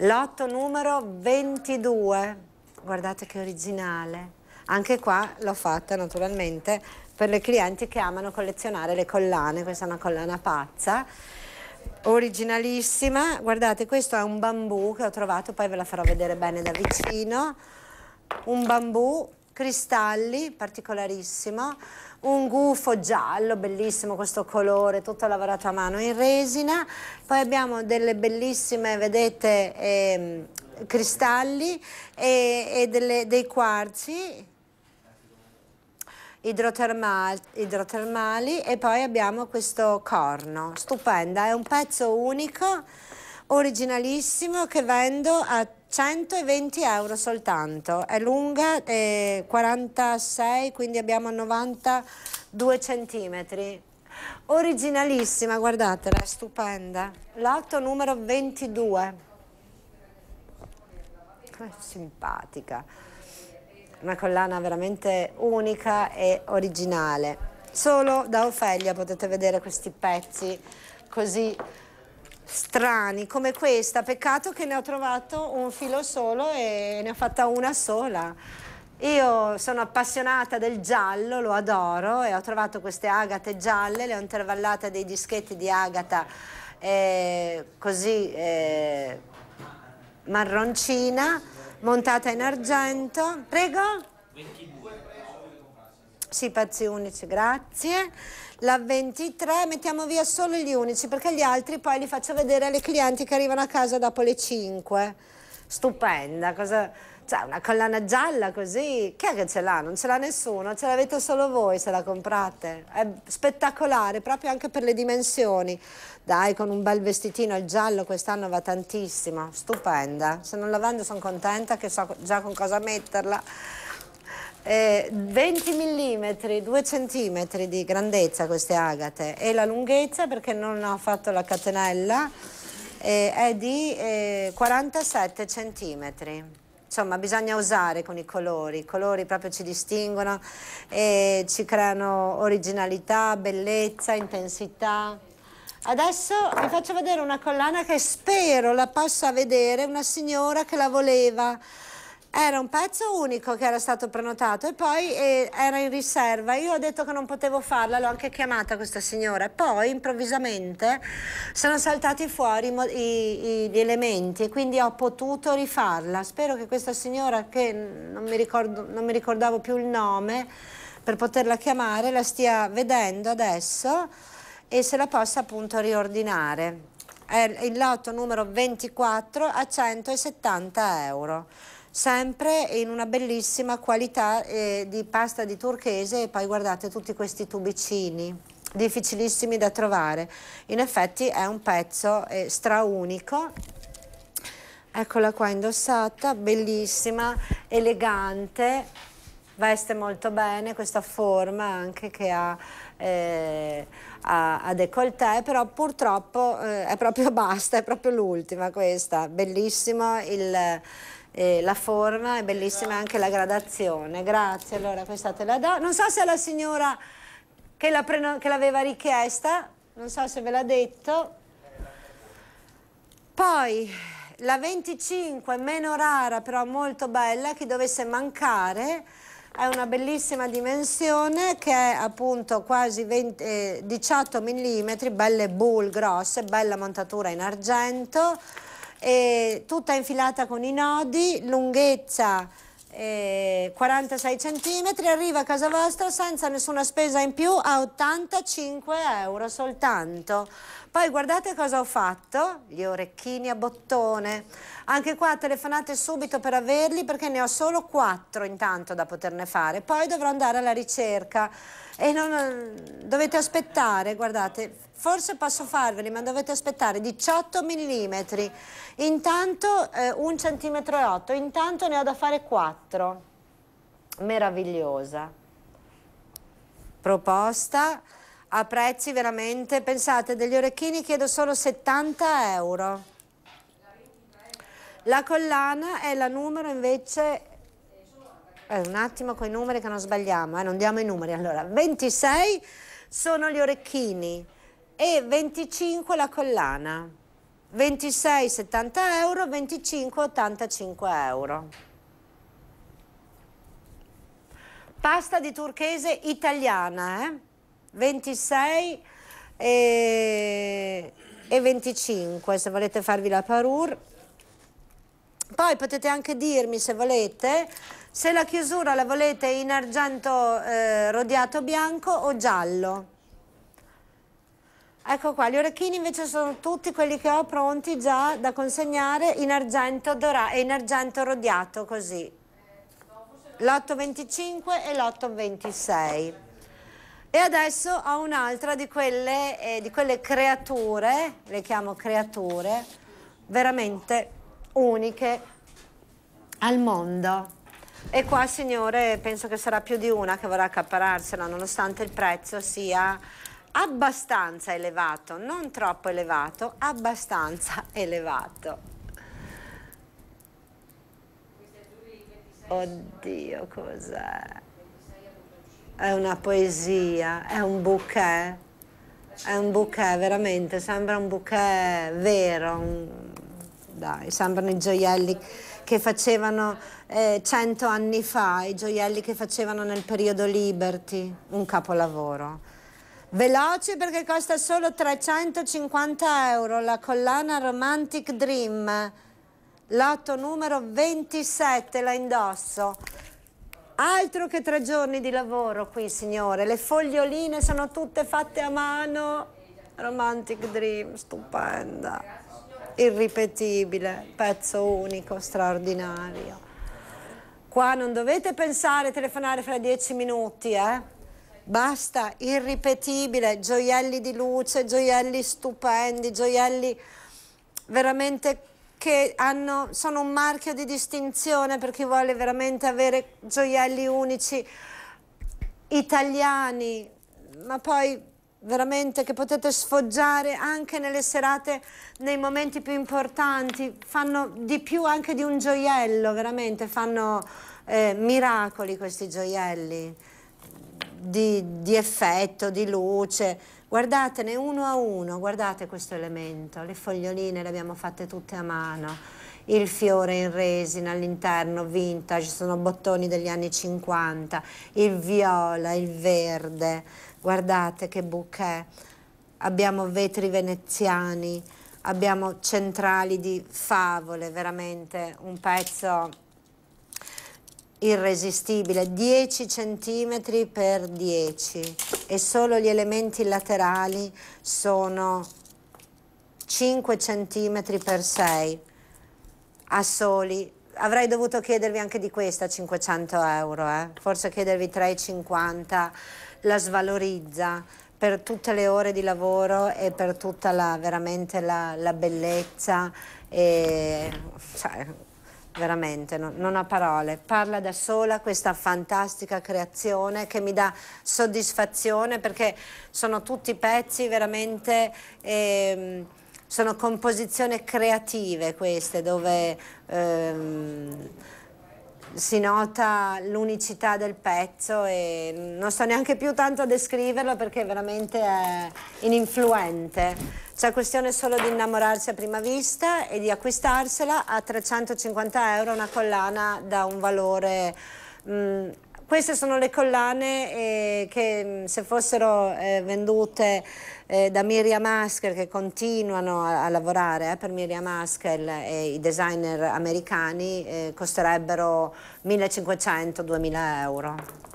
Lotto numero 22, guardate che originale. Anche qua l'ho fatta naturalmente per le clienti che amano collezionare le collane, questa è una collana pazza originalissima. Guardate, questo è un bambù che ho trovato, poi ve la farò vedere bene da vicino. Un bambù cristalli, particolarissimo, un gufo giallo, bellissimo questo colore, tutto lavorato a mano in resina, poi abbiamo delle bellissime, vedete, eh, cristalli e, e delle, dei quarzi Idrotermal, idrotermali e poi abbiamo questo corno, stupenda, è un pezzo unico, originalissimo che vendo a 120 euro soltanto, è lunga è 46, quindi abbiamo 92 centimetri. Originalissima, guardatela, è stupenda. Lotto numero 22. Simpatica. Una collana veramente unica e originale. Solo da Ofelia potete vedere questi pezzi così strani come questa. Peccato che ne ho trovato un filo solo e ne ho fatta una sola. Io sono appassionata del giallo, lo adoro e ho trovato queste agate gialle, le ho intervallate dei dischetti di agata eh, così eh, marroncina, montata in argento. Prego? 22. Sì, pazzi unici, grazie la 23 mettiamo via solo gli unici perché gli altri poi li faccio vedere alle clienti che arrivano a casa dopo le 5 stupenda cosa... cioè una collana gialla così chi è che ce l'ha? non ce l'ha nessuno ce l'avete solo voi se la comprate è spettacolare proprio anche per le dimensioni dai con un bel vestitino il giallo quest'anno va tantissimo stupenda se non la vendo sono contenta che so già con cosa metterla eh, 20 mm, 2 cm di grandezza queste agate e la lunghezza perché non ho fatto la catenella eh, è di eh, 47 cm. Insomma bisogna usare con i colori, i colori proprio ci distinguono e ci creano originalità, bellezza, intensità. Adesso vi faccio vedere una collana che spero la possa vedere una signora che la voleva era un pezzo unico che era stato prenotato e poi eh, era in riserva. Io ho detto che non potevo farla, l'ho anche chiamata questa signora. Poi improvvisamente sono saltati fuori i, i, gli elementi e quindi ho potuto rifarla. Spero che questa signora, che non mi, ricordo, non mi ricordavo più il nome, per poterla chiamare, la stia vedendo adesso e se la possa appunto riordinare. È il lotto numero 24 a 170 euro sempre in una bellissima qualità eh, di pasta di turchese e poi guardate tutti questi tubicini difficilissimi da trovare in effetti è un pezzo eh, straunico eccola qua indossata bellissima elegante veste molto bene questa forma anche che ha eh, a, a décolleté, però purtroppo eh, è proprio basta, è proprio l'ultima questa, bellissimo il, eh, la forma è bellissima esatto. anche la gradazione. Grazie, allora questa te la do. Non so se la signora che, l'aveva la richiesta, non so se ve l'ha detto. Poi la 25, meno rara però molto bella, che dovesse mancare, è una bellissima dimensione che è appunto quasi 20, eh, 18 mm, belle bull grosse, bella montatura in argento eh, tutta infilata con i nodi, lunghezza eh, 46 cm, arriva a casa vostra senza nessuna spesa in più a 85 euro soltanto. Poi guardate cosa ho fatto, gli orecchini a bottone. Anche qua telefonate subito per averli perché ne ho solo 4 intanto da poterne fare, poi dovrò andare alla ricerca. E non, eh, dovete aspettare, guardate, forse posso farveli, ma dovete aspettare 18 mm. Intanto eh, 1 cm e 8, intanto ne ho da fare 4. Meravigliosa. Proposta a prezzi veramente, pensate, degli orecchini chiedo solo 70 euro. La collana è la numero invece eh, un attimo con i numeri che non sbagliamo, eh, non diamo i numeri. Allora, 26 sono gli orecchini e 25 la collana. 26 70 euro, 25 85 euro. Pasta di turchese italiana, eh? 26 e... e 25 se volete farvi la parure. Poi potete anche dirmi se volete se la chiusura la volete in argento eh, rodiato bianco o giallo. Ecco qua, gli orecchini invece sono tutti quelli che ho pronti già da consegnare in argento, dora eh, in argento rodiato così. L'825 e l'826. E adesso ho un'altra di, eh, di quelle creature, le chiamo creature, veramente uniche al mondo. E qua signore penso che sarà più di una che vorrà accapararsela nonostante il prezzo sia abbastanza elevato, non troppo elevato, abbastanza elevato. Oddio cos'è? È una poesia, è un bouquet, è un bouquet veramente, sembra un bouquet vero, un... dai, sembrano i gioielli che facevano eh, cento anni fa, i gioielli che facevano nel periodo Liberty, un capolavoro. Veloce perché costa solo 350 euro la collana Romantic Dream, lotto numero 27, la indosso. Altro che tre giorni di lavoro qui, signore, le foglioline sono tutte fatte a mano. Romantic Dream, stupenda irripetibile, pezzo unico, straordinario. Qua non dovete pensare a telefonare fra dieci minuti, eh? Basta, irripetibile, gioielli di luce, gioielli stupendi, gioielli veramente che hanno, sono un marchio di distinzione per chi vuole veramente avere gioielli unici italiani, ma poi veramente che potete sfoggiare anche nelle serate, nei momenti più importanti, fanno di più anche di un gioiello, veramente fanno eh, miracoli questi gioielli di, di, effetto, di luce. Guardatene uno a uno, guardate questo elemento, le foglioline le abbiamo fatte tutte a mano il fiore in resina all'interno vintage, sono bottoni degli anni 50, il viola, il verde, guardate che bouquet, abbiamo vetri veneziani, abbiamo centrali di favole, veramente un pezzo irresistibile, 10 cm per 10 e solo gli elementi laterali sono 5 cm per 6 a soli. Avrei dovuto chiedervi anche di questa 500 euro, eh? forse chiedervi 3,50 la svalorizza per tutte le ore di lavoro e per tutta la, veramente la, la bellezza e cioè, veramente non, non, ha parole. Parla da sola questa fantastica creazione che mi dà soddisfazione perché sono tutti pezzi veramente... Eh, sono composizioni creative queste dove ehm, si nota l'unicità del pezzo e non so neanche più tanto descriverlo perché veramente è ininfluente. C'è questione solo di innamorarsi a prima vista e di acquistarsela a 350 euro una collana da un valore mh, mm, queste sono le collane eh, che mm, se fossero eh, vendute eh, da Miriam Haskell che continuano a, a lavorare eh, per Miriam Haskell e i designer americani eh, costerebbero 1500-2000 euro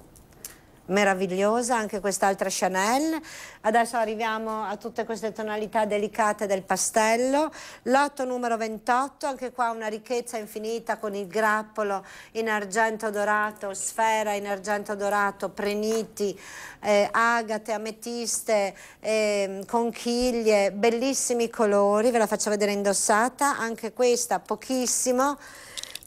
meravigliosa, anche quest'altra Chanel. Adesso arriviamo a tutte queste tonalità delicate del pastello. Lotto numero 28, anche qua una ricchezza infinita con il grappolo in argento dorato, sfera in argento dorato, preniti, eh, agate, ametiste, eh, conchiglie, bellissimi colori, ve la faccio vedere indossata, anche questa pochissimo.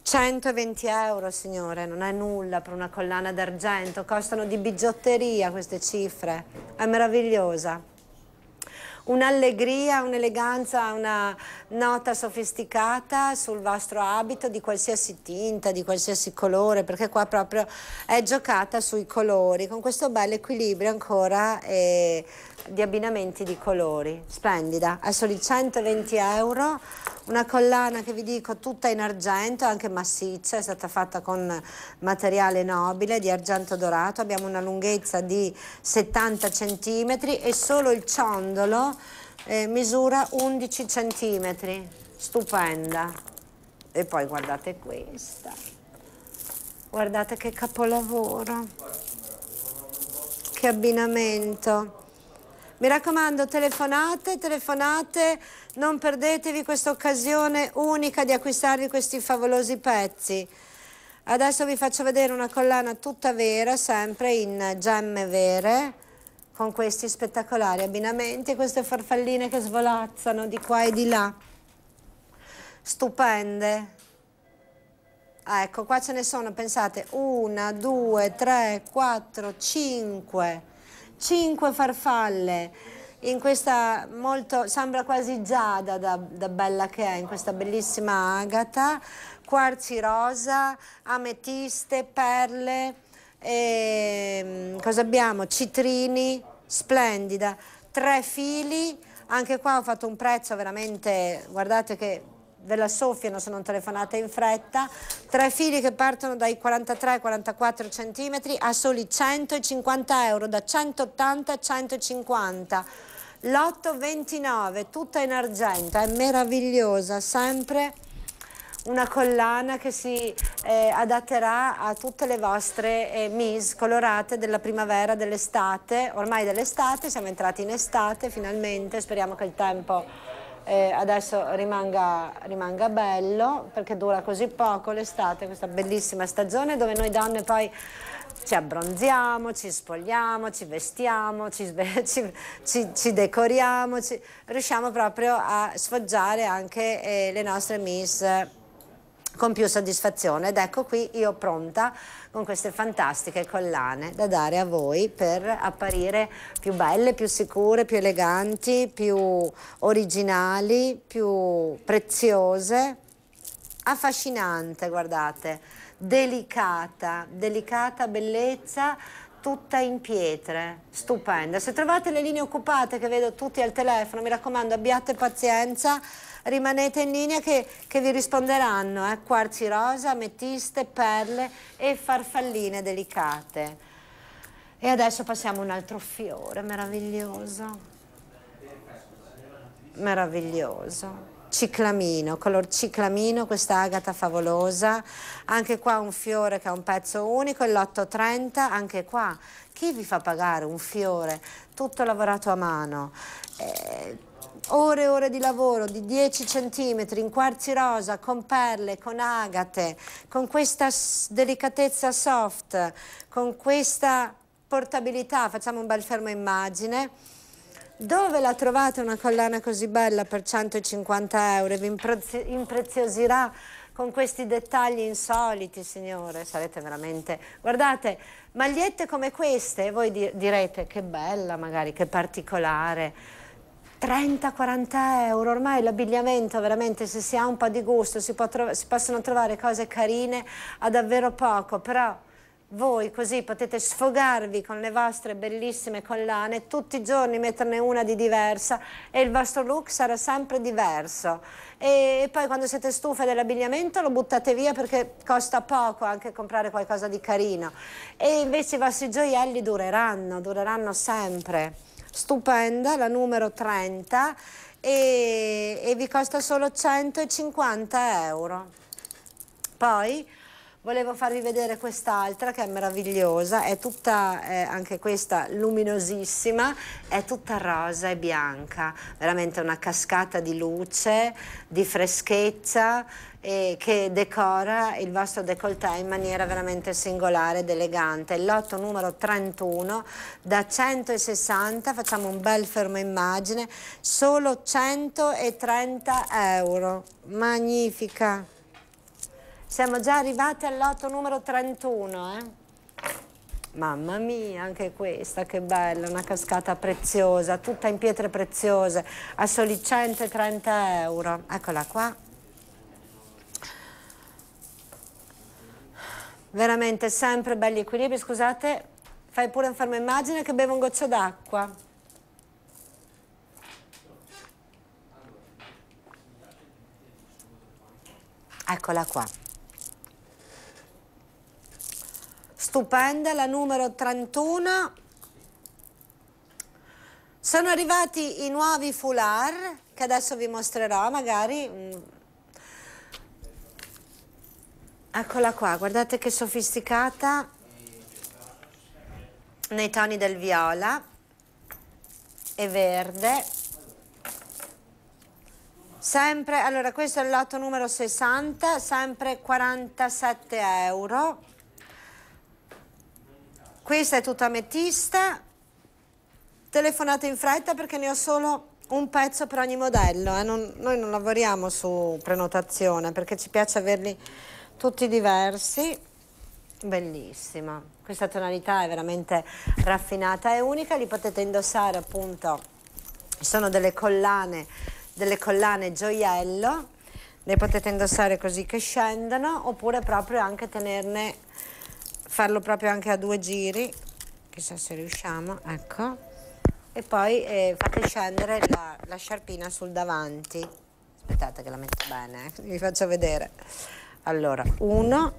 120 euro signore, non è nulla per una collana d'argento, costano di bigiotteria queste cifre, è meravigliosa. Un'allegria, un'eleganza, una nota sofisticata sul vostro abito di qualsiasi tinta, di qualsiasi colore, perché qua proprio è giocata sui colori, con questo bel equilibrio ancora. E eh, di abbinamenti di colori, splendida, è soli 120 euro, una collana che vi dico tutta in argento, anche massiccia, è stata fatta con materiale nobile di argento dorato, abbiamo una lunghezza di 70 cm e solo il ciondolo eh, misura 11 cm, stupenda. E poi guardate questa, guardate che capolavoro, che abbinamento. Mi raccomando, telefonate, telefonate, non perdetevi questa occasione unica di acquistarvi questi favolosi pezzi. Adesso vi faccio vedere una collana tutta vera, sempre in gemme vere, con questi spettacolari abbinamenti, e queste farfalline che svolazzano di qua e di là. Stupende. Ah, ecco, qua ce ne sono, pensate, una, due, tre, quattro, cinque cinque farfalle in questa molto, sembra quasi giada da, da, bella che è, in questa bellissima agata, quarzi rosa, ametiste, perle, e, ehm, cosa abbiamo? Citrini, splendida, tre fili, anche qua ho fatto un prezzo veramente, guardate che ve la soffiano se non telefonate in fretta, tre fili che partono dai 43-44 cm a soli 150 euro, da 180 a 150. Lotto 29, tutta in argento, è meravigliosa, sempre una collana che si eh, adatterà a tutte le vostre eh, mis colorate della primavera, dell'estate, ormai dell'estate, siamo entrati in estate finalmente, speriamo che il tempo eh, adesso rimanga, rimanga, bello perché dura così poco l'estate, questa bellissima stagione dove noi donne poi ci abbronziamo, ci spogliamo, ci vestiamo, ci, ci, ci, ci decoriamo, riusciamo proprio a sfoggiare anche eh, le nostre miss con più soddisfazione ed ecco qui io pronta con queste fantastiche collane da dare a voi per apparire più belle, più sicure, più eleganti, più originali, più preziose, affascinante, guardate, delicata, delicata bellezza tutta in pietre, stupenda. Se trovate le linee occupate che vedo tutti al telefono, mi raccomando abbiate pazienza rimanete in linea che, che vi risponderanno, eh? quarzi rosa, ametiste, perle e farfalline delicate. E adesso passiamo a un altro fiore meraviglioso. Meraviglioso ciclamino, color ciclamino, questa agata favolosa, anche qua un fiore che ha un pezzo unico, l'830, anche qua chi vi fa pagare un fiore tutto lavorato a mano? Eh, ore e ore di lavoro di 10 cm in quarzi rosa, con perle, con agate, con questa delicatezza soft, con questa portabilità, facciamo un bel fermo immagine. Dove la trovate una collana così bella per 150 euro? Vi impreziosirà con questi dettagli insoliti, signore, sarete veramente... Guardate, magliette come queste, voi direte che bella magari, che particolare 30-40 euro, ormai l'abbigliamento veramente se si ha un po' di gusto si, trov si possono trovare cose carine a davvero poco, però voi così potete sfogarvi con le vostre bellissime collane, tutti i giorni metterne una di diversa e il vostro look sarà sempre diverso. E poi quando siete stufe dell'abbigliamento lo buttate via perché costa poco anche comprare qualcosa di carino. E invece i vostri gioielli dureranno, dureranno sempre stupenda, la numero 30 e, e vi costa solo 150 euro. Poi Volevo farvi vedere quest'altra che è meravigliosa, è tutta, eh, anche questa luminosissima, è tutta rosa e bianca, veramente una cascata di luce, di freschezza eh, che decora il vostro décolleté in maniera veramente singolare ed elegante. Lotto numero 31 da 160, facciamo un bel fermo immagine, solo 130 euro, magnifica! Siamo già arrivati al lotto numero 31, eh? Mamma mia, anche questa che bella, una cascata preziosa, tutta in pietre preziose, a soli 130 euro. Eccola qua. Veramente sempre belli equilibri, scusate, fai pure un fermo immagine che bevo un goccio d'acqua. Eccola qua. stupenda, la numero 31. Sono arrivati i nuovi foulard che adesso vi mostrerò magari. Mm. Eccola qua, guardate che sofisticata nei toni del viola e verde. Sempre, allora questo è il lotto numero 60, sempre 47 euro. Questa è tutta ametista. Telefonate in fretta perché ne ho solo un pezzo per ogni modello. Eh. Non, noi non lavoriamo su prenotazione perché ci piace averli tutti diversi. Bellissima. Questa tonalità è veramente raffinata e unica. Li potete indossare appunto. Sono delle collane, delle collane gioiello. Le potete indossare così che scendono oppure proprio anche tenerne farlo proprio anche a due giri chissà se riusciamo ecco e poi eh, fate scendere la, la sciarpina sul davanti aspettate che la metto bene eh, vi faccio vedere allora uno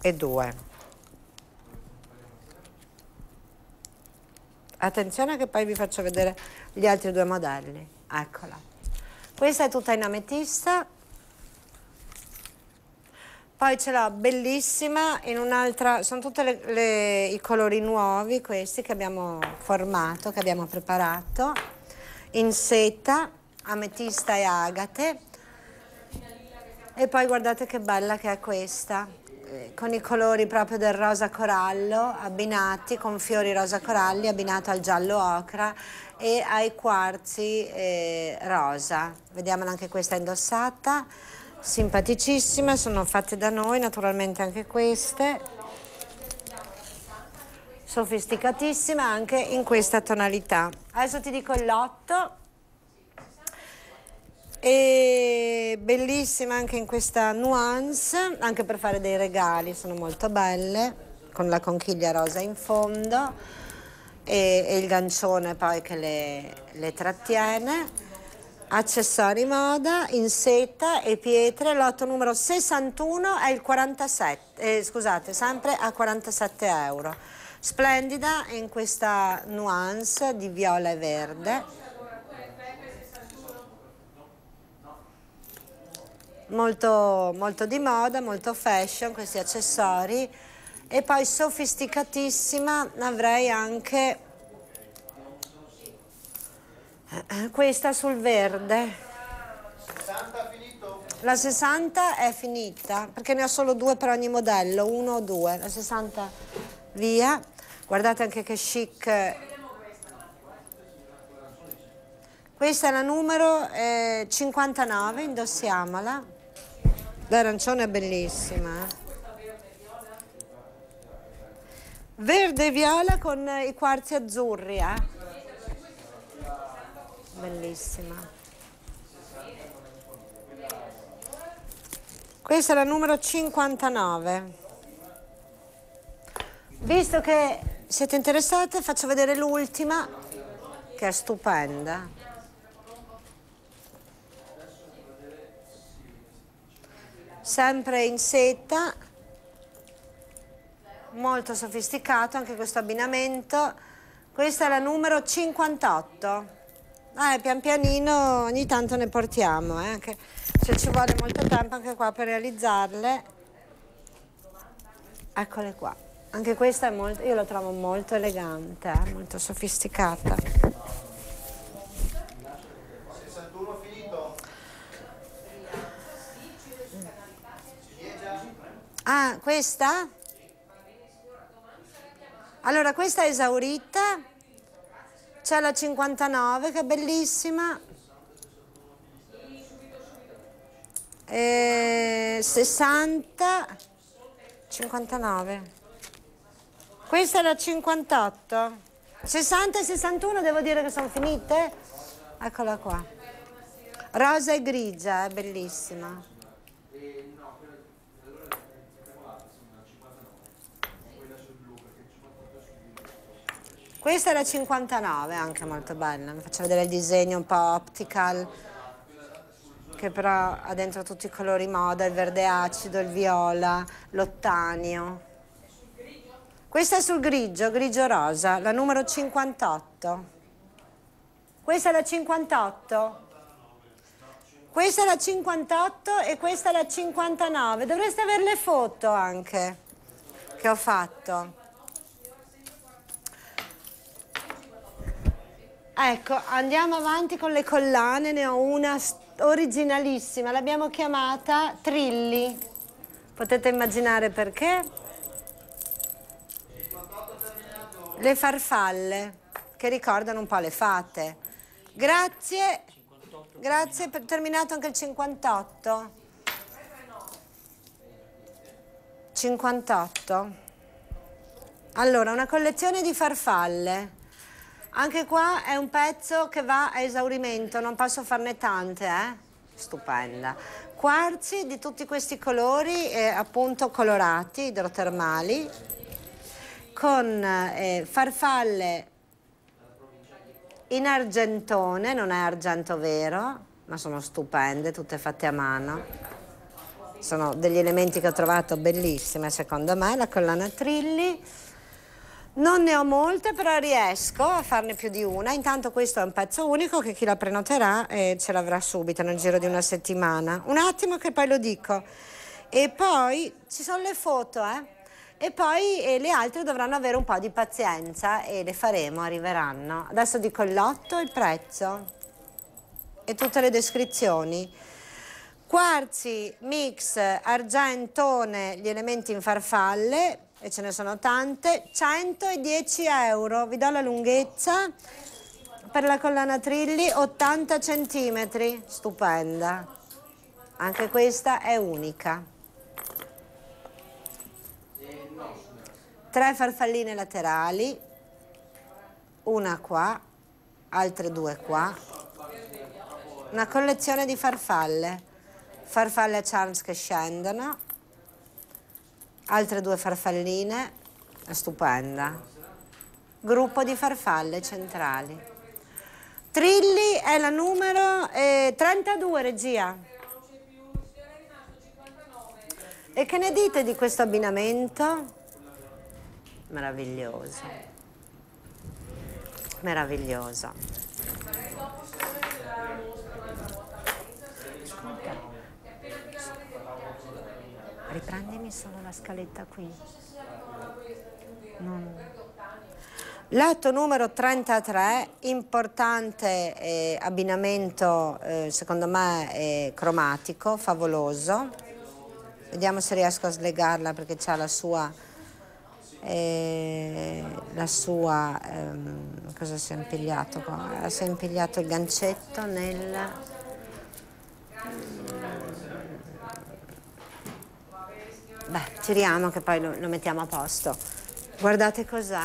e due attenzione che poi vi faccio vedere gli altri due modelli eccola questa è tutta in ametista poi ce l'ho bellissima in un'altra, sono tutti i colori nuovi questi che abbiamo formato, che abbiamo preparato, in seta, ametista e agate. E poi guardate che bella che è questa, eh, con i colori proprio del rosa corallo, abbinati con fiori rosa coralli, abbinato al giallo ocra e ai quarzi eh, rosa. Vediamola anche questa indossata simpaticissime, sono fatte da noi naturalmente anche queste, sofisticatissime anche in questa tonalità. Adesso ti dico il lotto, e bellissima anche in questa nuance, anche per fare dei regali, sono molto belle, con la conchiglia rosa in fondo e, e il gancione poi che le, le trattiene. Accessori moda in seta e pietre, lotto numero 61 è il 47, eh, scusate, sempre a 47 euro. Splendida in questa nuance di viola e verde. Molto, molto di moda, molto fashion questi accessori. E poi sofisticatissima avrei anche eh, questa sul verde. 60 finito? La 60 è finita, perché ne ho solo due per ogni modello, uno o due. La 60 via. Guardate anche che chic. Questa è la numero eh, 59, indossiamola. L'arancione è bellissima. Eh? Verde e viola con eh, i quarzi azzurri, eh? bellissima questa è la numero 59 visto che siete interessate faccio vedere l'ultima che è stupenda sempre in seta molto sofisticato anche questo abbinamento questa è la numero 58 eh, pian pianino ogni tanto ne portiamo, eh, anche se ci vuole molto tempo anche qua per realizzarle. Eccole qua. Anche questa è molto, io la trovo molto elegante, eh, molto sofisticata. 61 finito. Ah, questa? Allora, questa è esaurita. C'è la 59 che è bellissima. E 60, 59. Questa è la 58. 60 e 61 devo dire che sono finite. Eccola qua. Rosa e grigia, è bellissima. Questa è la 59, anche molto bella. Mi faccio vedere il disegno un po' optical, che però ha dentro tutti i colori moda, il verde acido, il viola, l'ottanio. Questa è sul grigio, grigio rosa, la numero 58. Questa è la 58. Questa è la 58 e questa è la 59. Dovreste avere le foto anche che ho fatto. Ecco, andiamo avanti con le collane, ne ho una originalissima, l'abbiamo chiamata Trilli. Potete immaginare perché? Le farfalle, che ricordano un po' le fate. Grazie, grazie per terminato anche il 58. 58. Allora, una collezione di farfalle. Anche qua è un pezzo che va a esaurimento, non posso farne tante, eh? Stupenda. Quarzi di tutti questi colori, eh, appunto colorati, idrotermali, con eh, farfalle in argentone, non è argento vero, ma sono stupende, tutte fatte a mano. Sono degli elementi che ho trovato bellissime, secondo me, la collana Trilli non ne ho molte, però riesco a farne più di una. Intanto questo è un pezzo unico che chi la prenoterà eh, ce l'avrà subito nel giro di una settimana. Un attimo che poi lo dico. E poi ci sono le foto, eh? E poi eh, le altre dovranno avere un po' di pazienza e le faremo, arriveranno. Adesso dico il lotto, il prezzo e tutte le descrizioni. Quarzi, mix, argentone, gli elementi in farfalle, e ce ne sono tante, 110 euro, vi do la lunghezza per la collana Trilli 80 cm, stupenda, anche questa è unica. Tre farfalline laterali, una qua, altre due qua, una collezione di farfalle, farfalle a charms che scendono, altre due farfalline, stupenda, gruppo di farfalle centrali. Trilli è la numero eh, 32, regia. E che ne dite di questo abbinamento? Meraviglioso. Meraviglioso. Riprendi mi sono la scaletta qui. Non... L'atto numero 33, importante eh, abbinamento eh, secondo me eh, cromatico, favoloso. Vediamo se riesco a slegarla perché c'ha la sua, eh, la sua ehm, cosa si è impigliato qua? Eh, si è impigliato il gancetto nel Beh, giriamo che poi lo, lo mettiamo a posto. Guardate cos'è.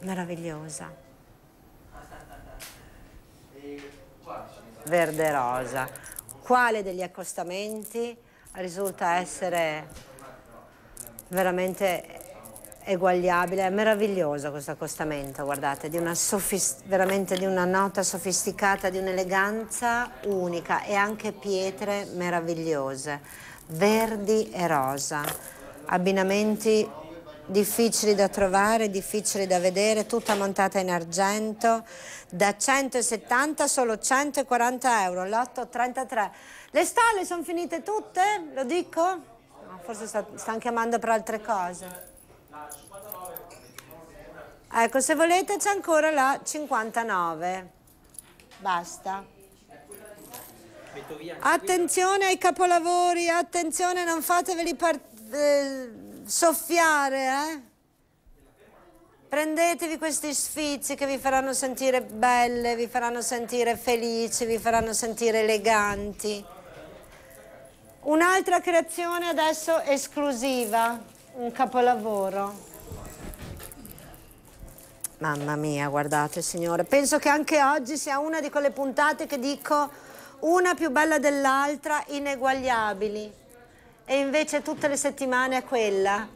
Meravigliosa. Verde rosa. Quale degli accostamenti risulta essere veramente eguagliabile? È meraviglioso questo accostamento, guardate, di veramente di una nota sofisticata, di un'eleganza unica e anche pietre meravigliose verdi e rosa, abbinamenti difficili da trovare, difficili da vedere, tutta montata in argento, da 170 solo 140 euro, l'8,33. Le stalle sono finite tutte? Lo dico? No, forse stanno chiamando per altre cose. Ecco, se volete c'è ancora la 59. Basta. Attenzione ai capolavori, attenzione, non fateveli eh, soffiare, eh? Prendetevi questi sfizi che vi faranno sentire belle, vi faranno sentire felici, vi faranno sentire eleganti. Un'altra creazione adesso esclusiva, un capolavoro. Mamma mia, guardate signore, penso che anche oggi sia una di quelle puntate che dico una più bella dell'altra, ineguagliabili. E invece tutte le settimane è quella.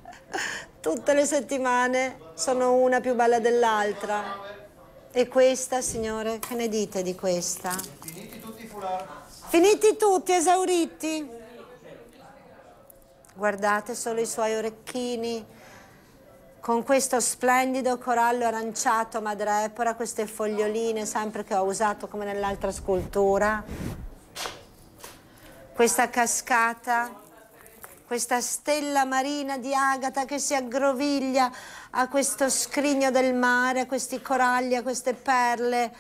Tutte le settimane sono una più bella dell'altra. E questa, signore, che ne dite di questa? Finiti tutti esauriti. Guardate solo i suoi orecchini con questo splendido corallo aranciato madrepora, queste foglioline sempre che ho usato come nell'altra scultura, questa cascata, questa stella marina di Agata che si aggroviglia a questo scrigno del mare, a questi coralli, a queste perle,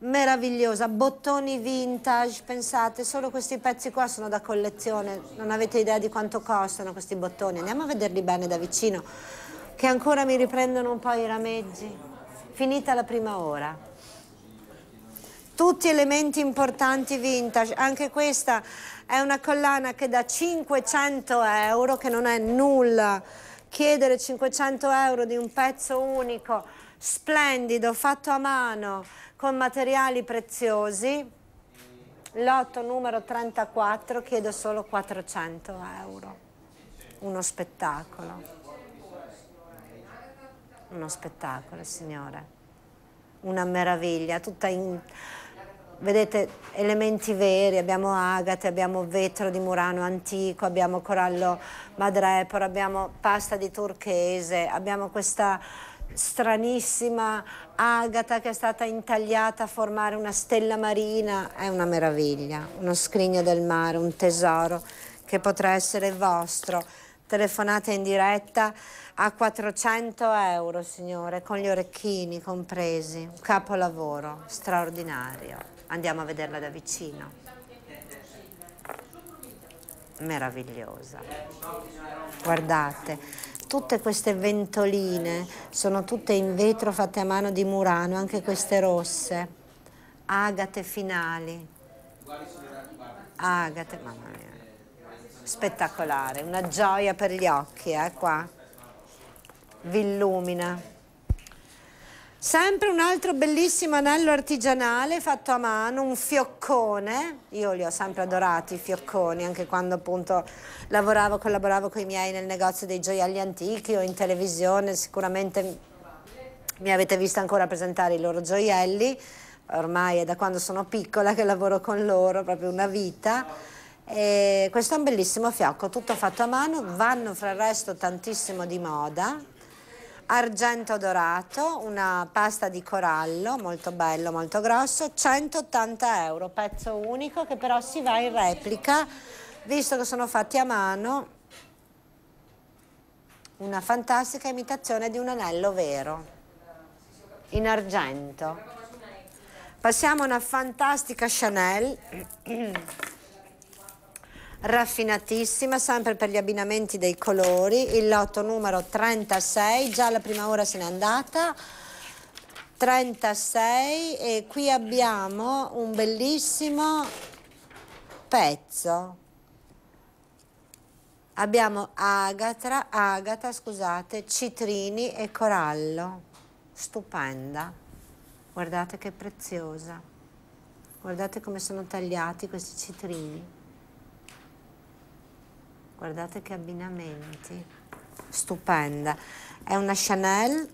meravigliosa, bottoni vintage, pensate, solo questi pezzi qua sono da collezione, non avete idea di quanto costano questi bottoni, andiamo a vederli bene da vicino che ancora mi riprendono un po' i rameggi. Finita la prima ora. Tutti elementi importanti vintage, anche questa è una collana che da 500 euro, che non è nulla, chiedere 500 euro di un pezzo unico, splendido, fatto a mano, con materiali preziosi, lotto numero 34, chiedo solo 400 euro. Uno spettacolo uno spettacolo, Signore. Una meraviglia, tutta in... Vedete, elementi veri, abbiamo agate, abbiamo vetro di Murano antico, abbiamo corallo madrepore, abbiamo pasta di turchese, abbiamo questa stranissima agata che è stata intagliata a formare una stella marina. È una meraviglia, uno scrigno del mare, un tesoro che potrà essere vostro telefonata in diretta a 400 euro, signore, con gli orecchini compresi. Un capolavoro straordinario. Andiamo a vederla da vicino. Meravigliosa. Guardate, tutte queste ventoline sono tutte in vetro fatte a mano di Murano, anche queste rosse. Agate finali. Agate, mamma mia spettacolare, una gioia per gli occhi, eh, qua. Vi illumina. Sempre un altro bellissimo anello artigianale fatto a mano, un fioccone, io li ho sempre adorati i fiocconi, anche quando appunto lavoravo, collaboravo con i miei nel negozio dei gioielli antichi o in televisione, sicuramente mi avete visto ancora presentare i loro gioielli, ormai è da quando sono piccola che lavoro con loro, proprio una vita e questo è un bellissimo fiocco, tutto fatto a mano, vanno fra il resto tantissimo di moda, argento dorato, una pasta di corallo, molto bello, molto grosso, 180 euro, pezzo unico che però si va in replica, visto che sono fatti a mano, una fantastica imitazione di un anello vero, in argento. Passiamo a una fantastica Chanel. raffinatissima, sempre per gli abbinamenti dei colori, il lotto numero 36, già la prima ora se n'è andata. 36 e qui abbiamo un bellissimo pezzo. Abbiamo agatra, agata, scusate, citrini e corallo. Stupenda. Guardate che preziosa. Guardate come sono tagliati questi citrini. Guardate che abbinamenti. Stupenda. È una Chanel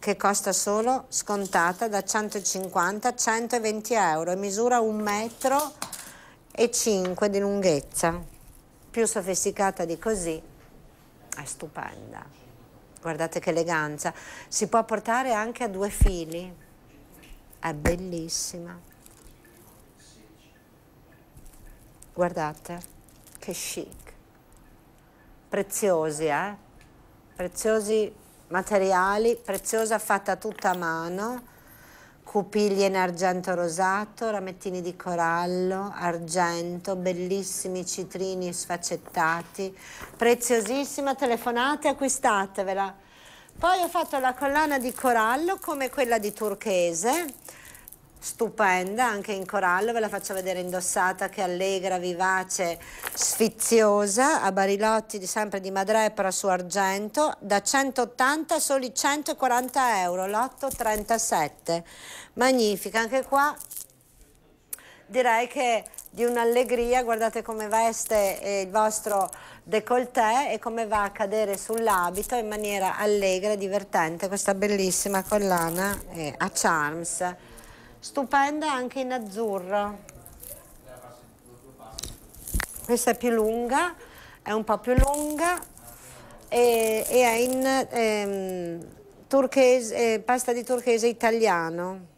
che costa solo scontata da 150 a 120 euro e misura 1,5 metro e 5 di lunghezza. Più sofisticata di così. È stupenda. Guardate che eleganza. Si può portare anche a due fili. È bellissima. Guardate anche chic. Preziosi, eh? Preziosi materiali, preziosa fatta tutta a mano, cupiglie in argento rosato, ramettini di corallo, argento, bellissimi citrini sfaccettati, preziosissima, telefonate, acquistatevela. Poi ho fatto la collana di corallo come quella di turchese, stupenda anche in corallo, ve la faccio vedere indossata che allegra, vivace, sfiziosa, a Barilotti sempre di Madrepera su argento, da 180 a soli 140 euro, l'8,37, magnifica, anche qua direi che di un'allegria, guardate come veste eh, il vostro décolleté e come va a cadere sull'abito in maniera allegra e divertente questa bellissima collana eh, a charms stupenda anche in azzurro. Questa è più lunga, è un po' più lunga e, e è in ehm, turchese, eh, pasta di turchese italiano.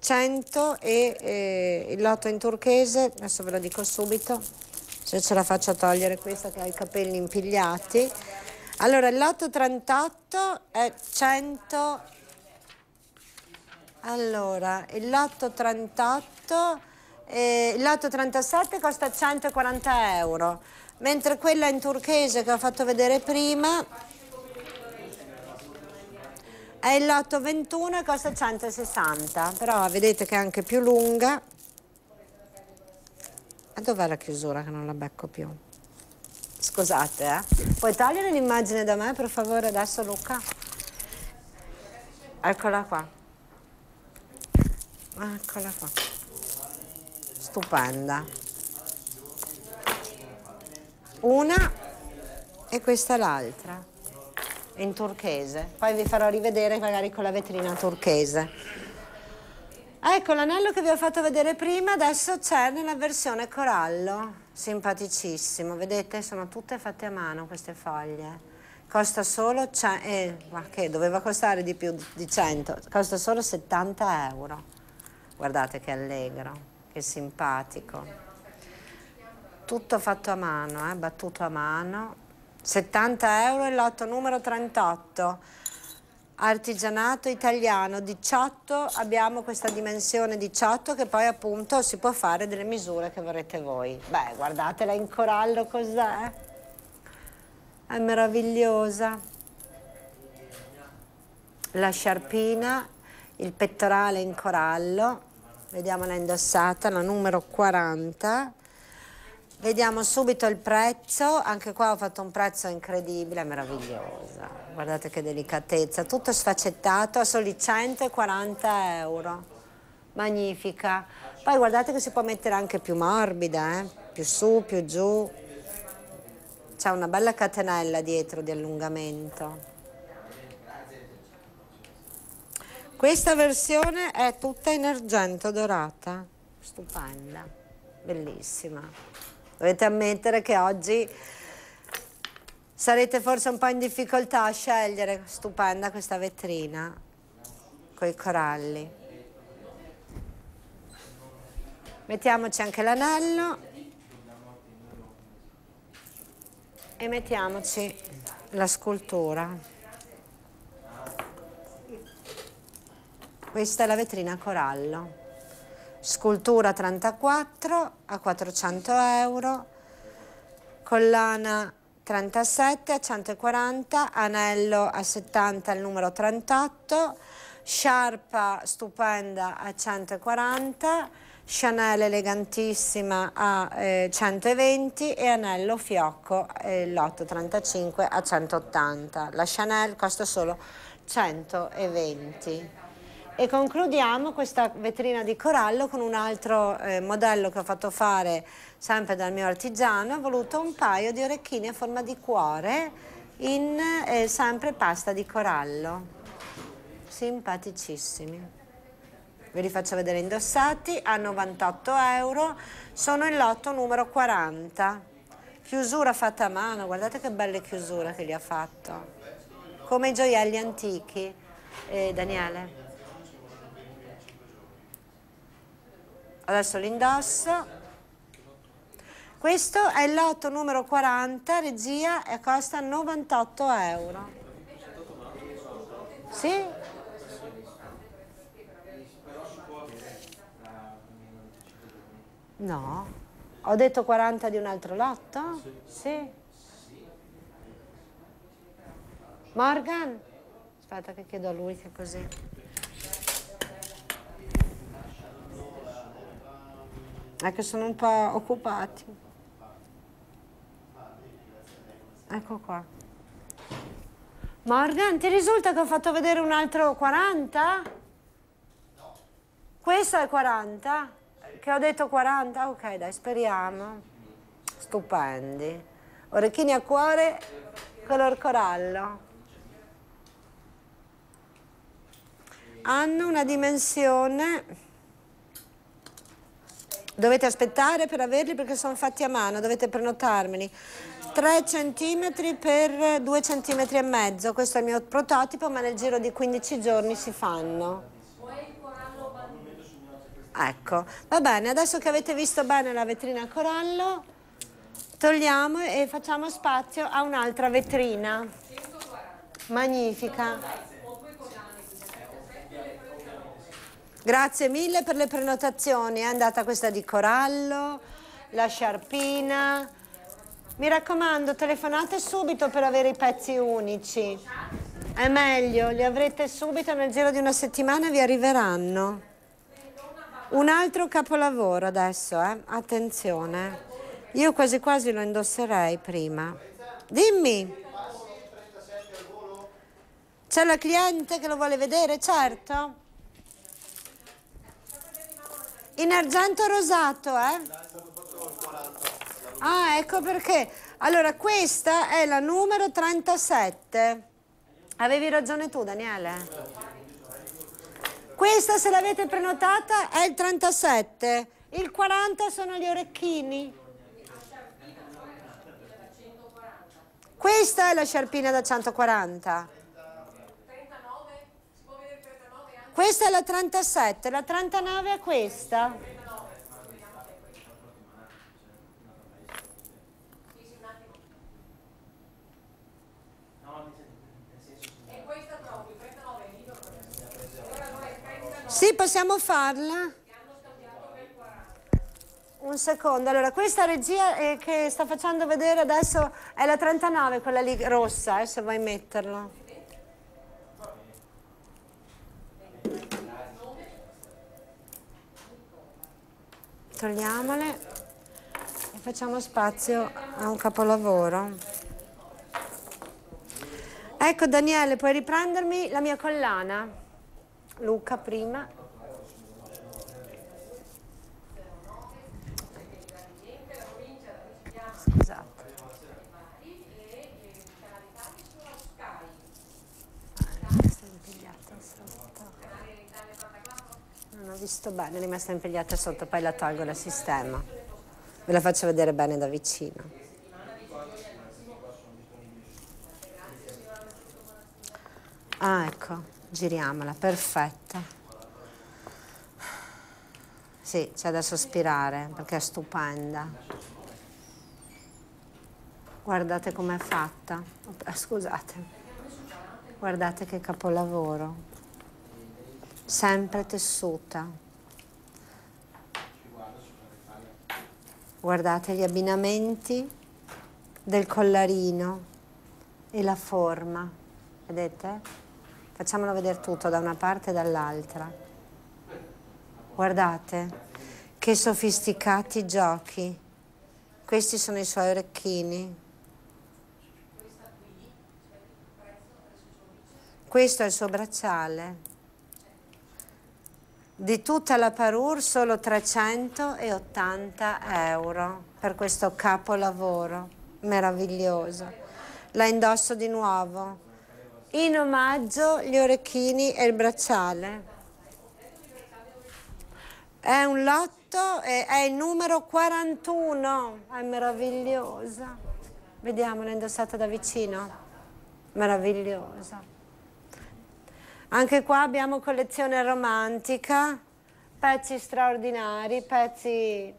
100 e eh, il lotto in turchese, adesso ve lo dico subito, se ce la faccio togliere questa che ha i capelli impigliati. Allora, il lotto 38 è 100 allora, il lato 38, eh, il lato 37 costa 140 euro, mentre quella in turchese che ho fatto vedere prima è il lato 21 e costa 160, però vedete che è anche più lunga. Ma dov'è la chiusura che non la becco più? Scusate, eh. Puoi togliere l'immagine da me, per favore, adesso Luca? Eccola qua eccola qua stupenda una e questa è l'altra in turchese poi vi farò rivedere magari con la vetrina turchese ecco l'anello che vi ho fatto vedere prima adesso c'è nella versione corallo simpaticissimo vedete sono tutte fatte a mano queste foglie costa solo, eh, ma che doveva costare di più di 100, costa solo 70 euro. Guardate che allegro, che simpatico. Tutto fatto a mano, eh, battuto a mano. 70 euro il lotto numero 38. Artigianato italiano 18, abbiamo questa dimensione 18 che poi appunto si può fare delle misure che vorrete voi. Beh, guardatela in corallo cos'è. È meravigliosa. La sciarpina, il pettorale in corallo vediamola indossata, la numero 40. Vediamo subito il prezzo, anche qua ho fatto un prezzo incredibile, meravigliosa, guardate che delicatezza, tutto sfaccettato a soli 140 euro, magnifica. Poi guardate che si può mettere anche più morbida, eh? più su, più giù, c'è una bella catenella dietro di allungamento. Questa versione è tutta in argento dorata, stupenda, bellissima. Dovete ammettere che oggi sarete forse un po' in difficoltà a scegliere, stupenda questa vetrina, con i coralli. Mettiamoci anche l'anello e mettiamoci la scultura. Questa è la vetrina corallo. Scultura 34 a 400 euro, collana 37 a 140, anello a 70 al numero 38, sciarpa stupenda a 140, Chanel elegantissima a eh, 120 e anello fiocco eh, lotto 35 a 180. La Chanel costa solo 120. E concludiamo questa vetrina di corallo con un altro eh, modello che ho fatto fare sempre dal mio artigiano. Ho voluto un paio di orecchini a forma di cuore in eh, sempre pasta di corallo. Simpaticissimi. Ve li faccio vedere indossati a 98 euro. Sono il lotto numero 40 chiusura fatta a mano, guardate che belle chiusure che gli ha fatto, come i gioielli antichi. Eh, Daniele? adesso l'indosso. Questo è il lotto numero 40, regia, e costa 98 euro. Sì? No. Ho detto 40 di un altro lotto? Sì. Morgan? Aspetta che chiedo a lui che così. è che sono un po' occupati. Ecco qua. Morgan, ti risulta che ho fatto vedere un altro 40? No. Questo è il 40? Che ho detto 40? Ok, dai, speriamo. Stupendi. Orecchini a cuore, color corallo. Hanno una dimensione... Dovete aspettare per averli perché sono fatti a mano, dovete prenotarmeli. 3 cm per 2 cm e mezzo, questo è il mio prototipo, ma nel giro di 15 giorni si fanno. Ecco, va bene, adesso che avete visto bene la vetrina a corallo, togliamo e facciamo spazio a un'altra vetrina. Magnifica. Grazie mille per le prenotazioni, è andata questa di Corallo, la sciarpina. Mi raccomando, telefonate subito per avere i pezzi unici. È meglio, li avrete subito nel giro di una settimana, vi arriveranno. Un altro capolavoro adesso, eh? attenzione. Io quasi quasi lo indosserei prima. Dimmi. C'è la cliente che lo vuole vedere, certo? In argento rosato, eh? Ah, ecco perché. Allora, questa è la numero 37. Avevi ragione tu, Daniele. Questa, se l'avete prenotata, è il 37. Il 40 sono gli orecchini. Questa è la sciarpina da 140. Questa è la 37, la 39 è questa. Sì, possiamo farla? Un secondo, allora questa regia eh, che sta facendo vedere adesso è la 39, quella lì rossa, eh, se vuoi metterla. togliamole e facciamo spazio a un capolavoro. Ecco Daniele, puoi riprendermi la mia collana? Luca prima. visto bene, rimasta impegnata sotto, poi la tolgo e la sistema. Ve la faccio vedere bene da vicino. Ah, ecco, giriamola, perfetta. Sì, c'è da sospirare perché è stupenda. Guardate com'è fatta. scusate. Guardate che capolavoro sempre tessuta. Guardate gli abbinamenti del collarino e la forma, vedete? Facciamolo vedere tutto da una parte e dall'altra. Guardate che sofisticati giochi. Questi sono i suoi orecchini. Questo è il suo bracciale di tutta la Parur solo 380 euro per questo capolavoro meraviglioso. La indosso di nuovo. In omaggio gli orecchini e il bracciale. È un lotto, e è il numero 41, è meravigliosa. Vediamola indossata da vicino. Meravigliosa. Anche qua abbiamo collezione romantica, pezzi straordinari, pezzi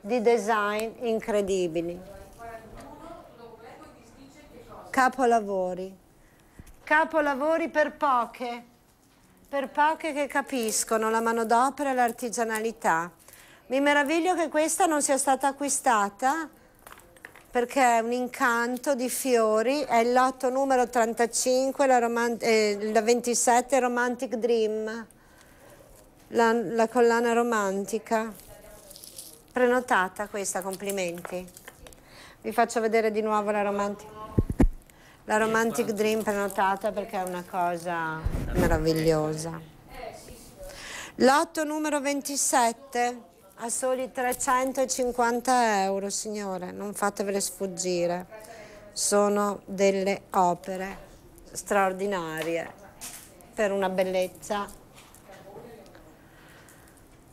di design incredibili. Capolavori. Capolavori per poche, per poche che capiscono la manodopera e l'artigianalità. Mi meraviglio che questa non sia stata acquistata perché è un incanto di fiori, è il lotto numero 35, la, eh, la 27 Romantic Dream, la, la collana romantica. Prenotata questa, complimenti. Vi faccio vedere di nuovo la romantica. La Romantic Dream prenotata perché è una cosa meravigliosa. Lotto numero 27. A soli 350 euro, signore, non fatevele sfuggire. Sono delle opere straordinarie per una bellezza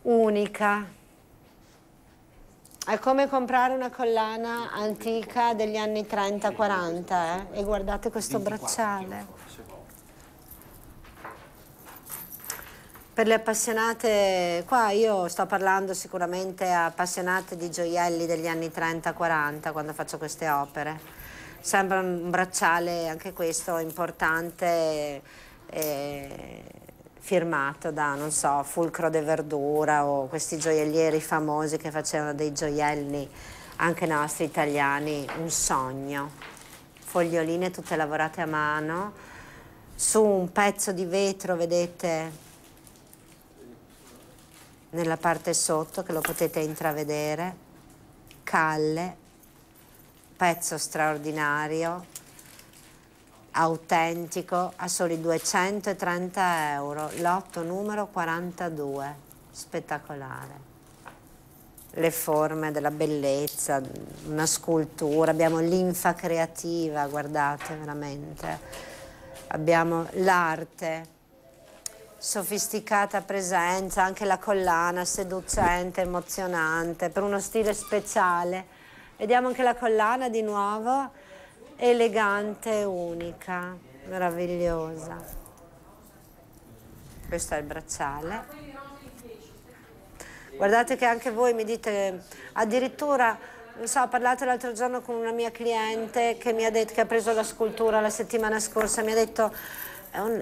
unica. È come comprare una collana antica degli anni 30-40 eh? e guardate questo bracciale. Per le appassionate, qua io sto parlando sicuramente a appassionate di gioielli degli anni 30-40 quando faccio queste opere. Sembra un bracciale anche questo importante, eh, firmato da, non so, Fulcro de Verdura o questi gioiellieri famosi che facevano dei gioielli anche nostri italiani, un sogno. Foglioline tutte lavorate a mano, su un pezzo di vetro, vedete, nella parte sotto che lo potete intravedere, calle, pezzo straordinario, autentico, a soli 230 euro, lotto numero 42, spettacolare. Le forme della bellezza, una scultura, abbiamo l'infa creativa, guardate veramente, abbiamo l'arte sofisticata presenza, anche la collana seducente, emozionante, per uno stile speciale. Vediamo anche la collana di nuovo, elegante, unica, meravigliosa. Questo è il bracciale. Guardate che anche voi mi dite, addirittura, non so, ho parlato l'altro giorno con una mia cliente che mi ha detto che ha preso la scultura la settimana scorsa, mi ha detto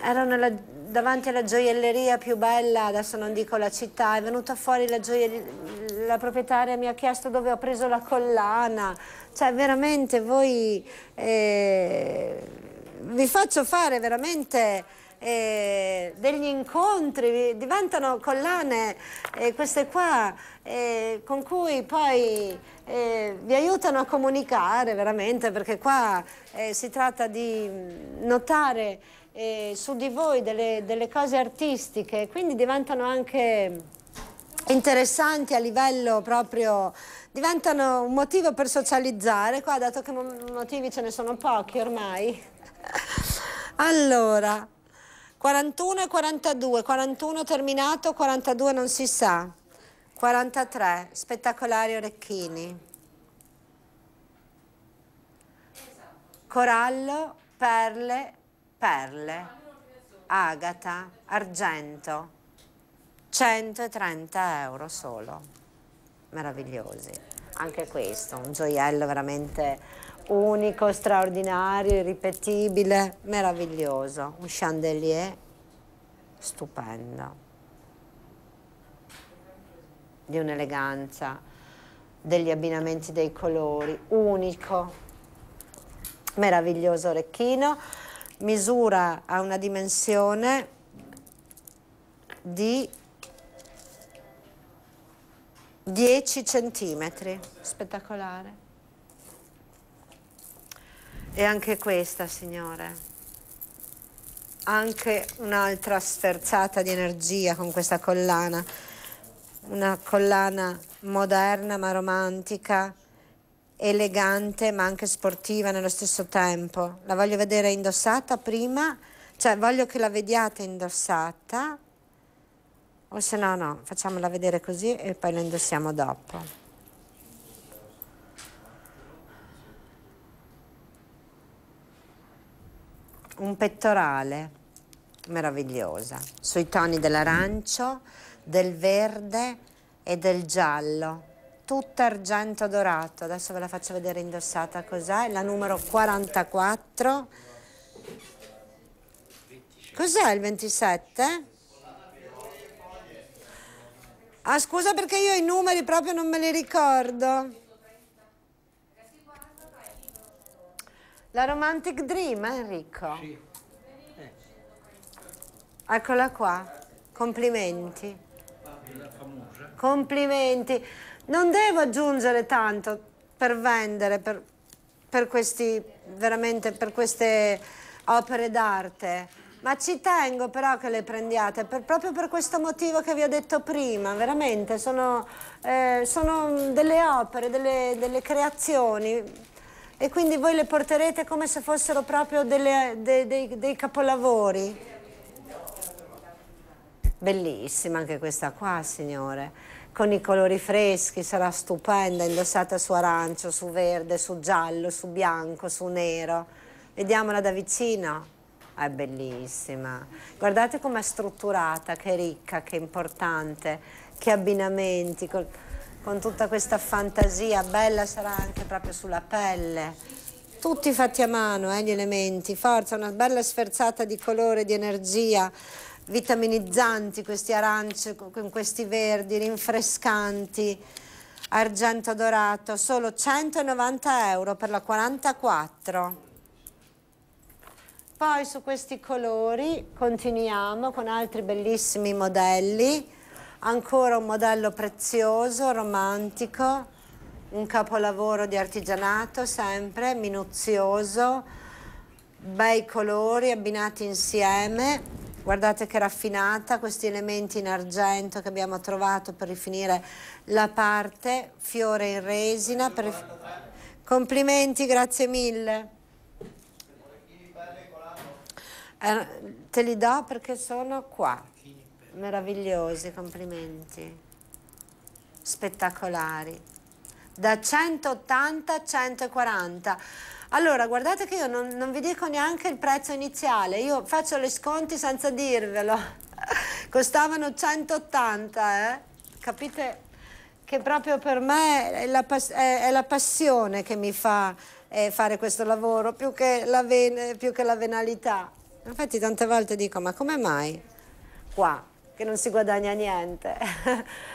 ero nella, davanti alla gioielleria più bella, adesso non dico la città, è venuta fuori la gioielleria, la proprietaria mi ha chiesto dove ho preso la collana, cioè veramente voi eh, vi faccio fare veramente eh, degli incontri, diventano collane eh, queste qua eh, con cui poi eh, vi aiutano a comunicare veramente perché qua eh, si tratta di notare eh, su di voi delle, delle cose artistiche, quindi diventano anche interessanti a livello proprio diventano un motivo per socializzare qua dato che motivi ce ne sono pochi ormai allora 41 e 42 41 terminato 42 non si sa 43 spettacolari orecchini corallo perle Perle, Agata, Argento, 130 euro solo, meravigliosi. Anche questo, un gioiello veramente unico, straordinario, irripetibile, meraviglioso. Un chandelier stupendo, di un'eleganza, degli abbinamenti dei colori, unico, meraviglioso orecchino misura a una dimensione di 10 centimetri, spettacolare. E anche questa, signore, anche un'altra sferzata di energia con questa collana, una collana moderna ma romantica, elegante ma anche sportiva nello stesso tempo. La voglio vedere indossata prima, cioè voglio che la vediate indossata, o se no no, facciamola vedere così e poi la indossiamo dopo. Un pettorale meravigliosa sui toni dell'arancio, del verde e del giallo tutta argento dorato, adesso ve la faccio vedere indossata cos'è, la numero 44. Cos'è il 27? Ah scusa perché io i numeri proprio non me li ricordo. La Romantic Dream, eh, Enrico? Eh. Eccola qua. Complimenti. Complimenti non devo aggiungere tanto per vendere, per, per, questi, per queste opere d'arte. Ma ci tengo però che le prendiate, per, proprio per questo motivo che vi ho detto prima, veramente, sono, eh, sono delle opere, delle, delle, creazioni e quindi voi le porterete come se fossero proprio delle, de, de, dei capolavori. Bellissima anche questa qua, signore con i colori freschi, sarà stupenda, indossata su arancio, su verde, su giallo, su bianco, su nero. Vediamola da vicino. È bellissima. Guardate com'è strutturata, che ricca, che importante, che abbinamenti, con, con tutta questa fantasia. Bella sarà anche proprio sulla pelle tutti fatti a mano eh, gli elementi, forza, una bella sferzata di colore, di energia, vitaminizzanti questi arance con questi verdi, rinfrescanti, argento dorato, solo 190 euro per la 44. Poi su questi colori continuiamo con altri bellissimi modelli, ancora un modello prezioso, romantico, un capolavoro di artigianato sempre, minuzioso, bei colori abbinati insieme Guardate che raffinata questi elementi in argento che abbiamo trovato per rifinire la parte, fiore in resina. Per... Complimenti, grazie mille. Eh, te li do perché sono qua. Meravigliosi, complimenti. Spettacolari. Da 180 a 140. Allora, guardate che io non, non vi dico neanche il prezzo iniziale, io faccio le sconti senza dirvelo. Costavano 180, eh? Capite che proprio per me è la, è, è la passione che mi fa eh, fare questo lavoro, più che, la più che la venalità. Infatti tante volte dico, ma come mai qua che non si guadagna niente?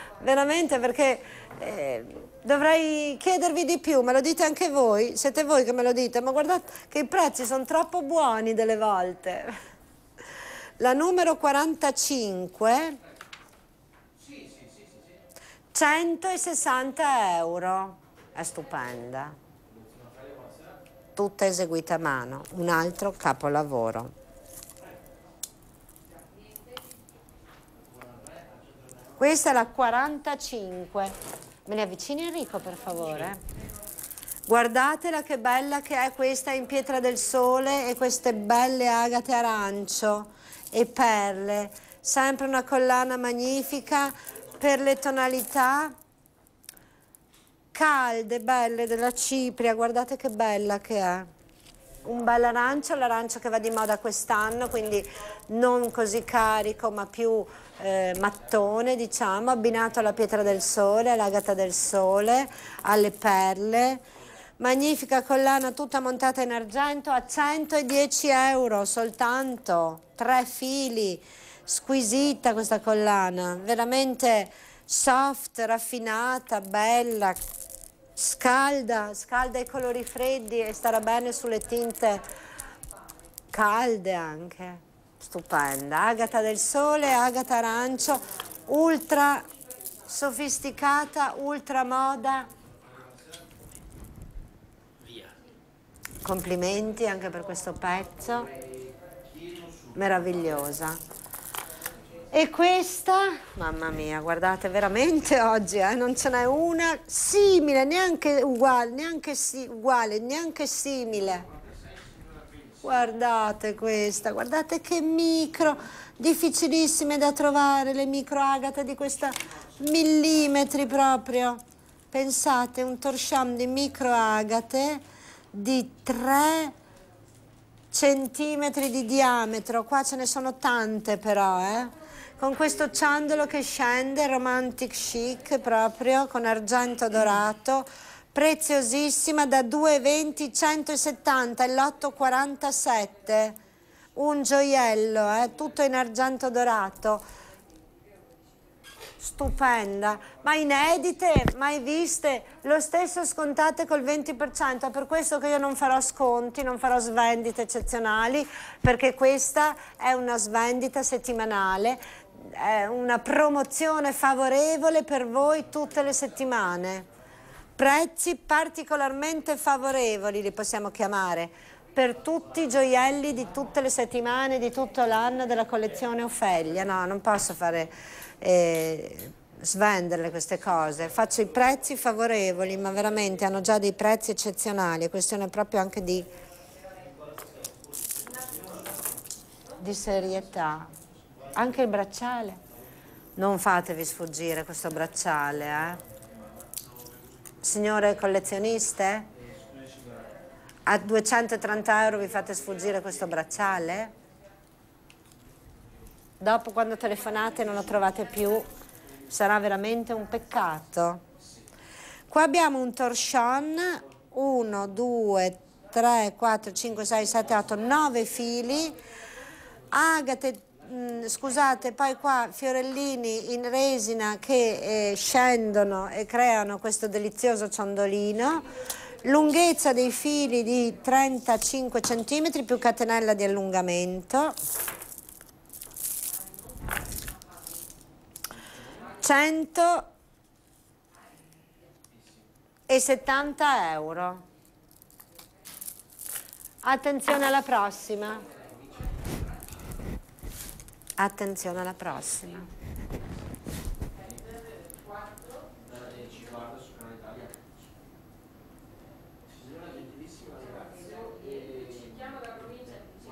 veramente perché eh, dovrei chiedervi di più, me lo dite anche voi, siete voi che me lo dite, ma guardate che i prezzi sono troppo buoni delle volte. La numero 45, 160 euro, è stupenda, tutta eseguita a mano, un altro capolavoro. Questa è la 45. Me ne avvicini Enrico per favore. Guardatela che bella che è questa in pietra del sole e queste belle agate arancio e perle. Sempre una collana magnifica per le tonalità calde, belle della cipria. Guardate che bella che è un bel arancio, l'arancio che va di moda quest'anno, quindi non così carico ma più eh, mattone, diciamo, abbinato alla pietra del sole, all'agata del sole, alle perle. Magnifica collana tutta montata in argento a 110 euro soltanto, tre fili, squisita questa collana, veramente soft, raffinata, bella, scalda, scalda i colori freddi e starà bene sulle tinte calde anche stupenda, agata del sole, agata arancio, ultra sofisticata, ultra moda. Complimenti anche per questo pezzo, meravigliosa. E questa, mamma mia, guardate veramente oggi, eh, non ce n'è una simile, neanche uguale, neanche, si, uguale, neanche simile. Guardate questa, guardate che micro, difficilissime da trovare le micro agate di questa millimetri proprio. Pensate, un torcham di micro agate di 3 centimetri di diametro, qua ce ne sono tante però, eh? con questo ciandolo che scende, romantic chic proprio, con argento dorato, preziosissima da 2,20 170 e lotto 47 un gioiello eh, tutto in argento dorato stupenda ma inedite mai viste lo stesso scontate col 20% è per questo che io non farò sconti non farò svendite eccezionali perché questa è una svendita settimanale è una promozione favorevole per voi tutte le settimane prezzi particolarmente favorevoli, li possiamo chiamare, per tutti i gioielli di tutte le settimane, di tutto l'anno della collezione Ofelia. No, non posso fare... Eh, svenderle queste cose, faccio i prezzi favorevoli, ma veramente hanno già dei prezzi eccezionali, è questione proprio anche di, di serietà. Anche il bracciale, non fatevi sfuggire questo bracciale, eh. Signore collezioniste, a 230 euro vi fate sfuggire questo bracciale? Dopo quando telefonate non lo trovate più, sarà veramente un peccato. Qua abbiamo un torsion, 1, 2, 3, 4, 5, 6, 7, 8, 9 fili, agate mh, mm, scusate, poi qua fiorellini in resina che eh, scendono e creano questo delizioso ciondolino, lunghezza dei fili di 35 cm più catenella di allungamento, 100 e 70 euro. Attenzione alla prossima. Attenzione alla prossima.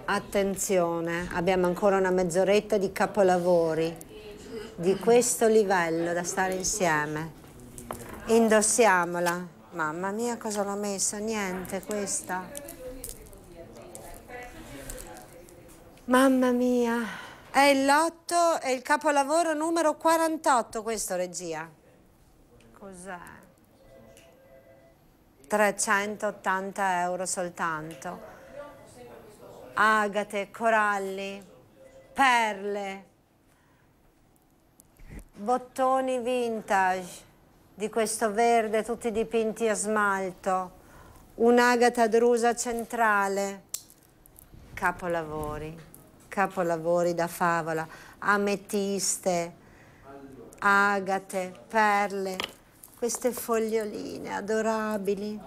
Attenzione, abbiamo ancora una mezz'oretta di capolavori di questo livello da stare insieme. Indossiamola. Mamma mia cosa l'ho messa, niente questa. Mamma mia. È il lotto, e il capolavoro numero 48 questo, regia. Cos'è? 380 euro soltanto. Agate, coralli, perle, bottoni vintage di questo verde tutti dipinti a smalto, un'agata drusa centrale, capolavori capolavori da favola, ametiste, agate, perle, queste foglioline adorabili.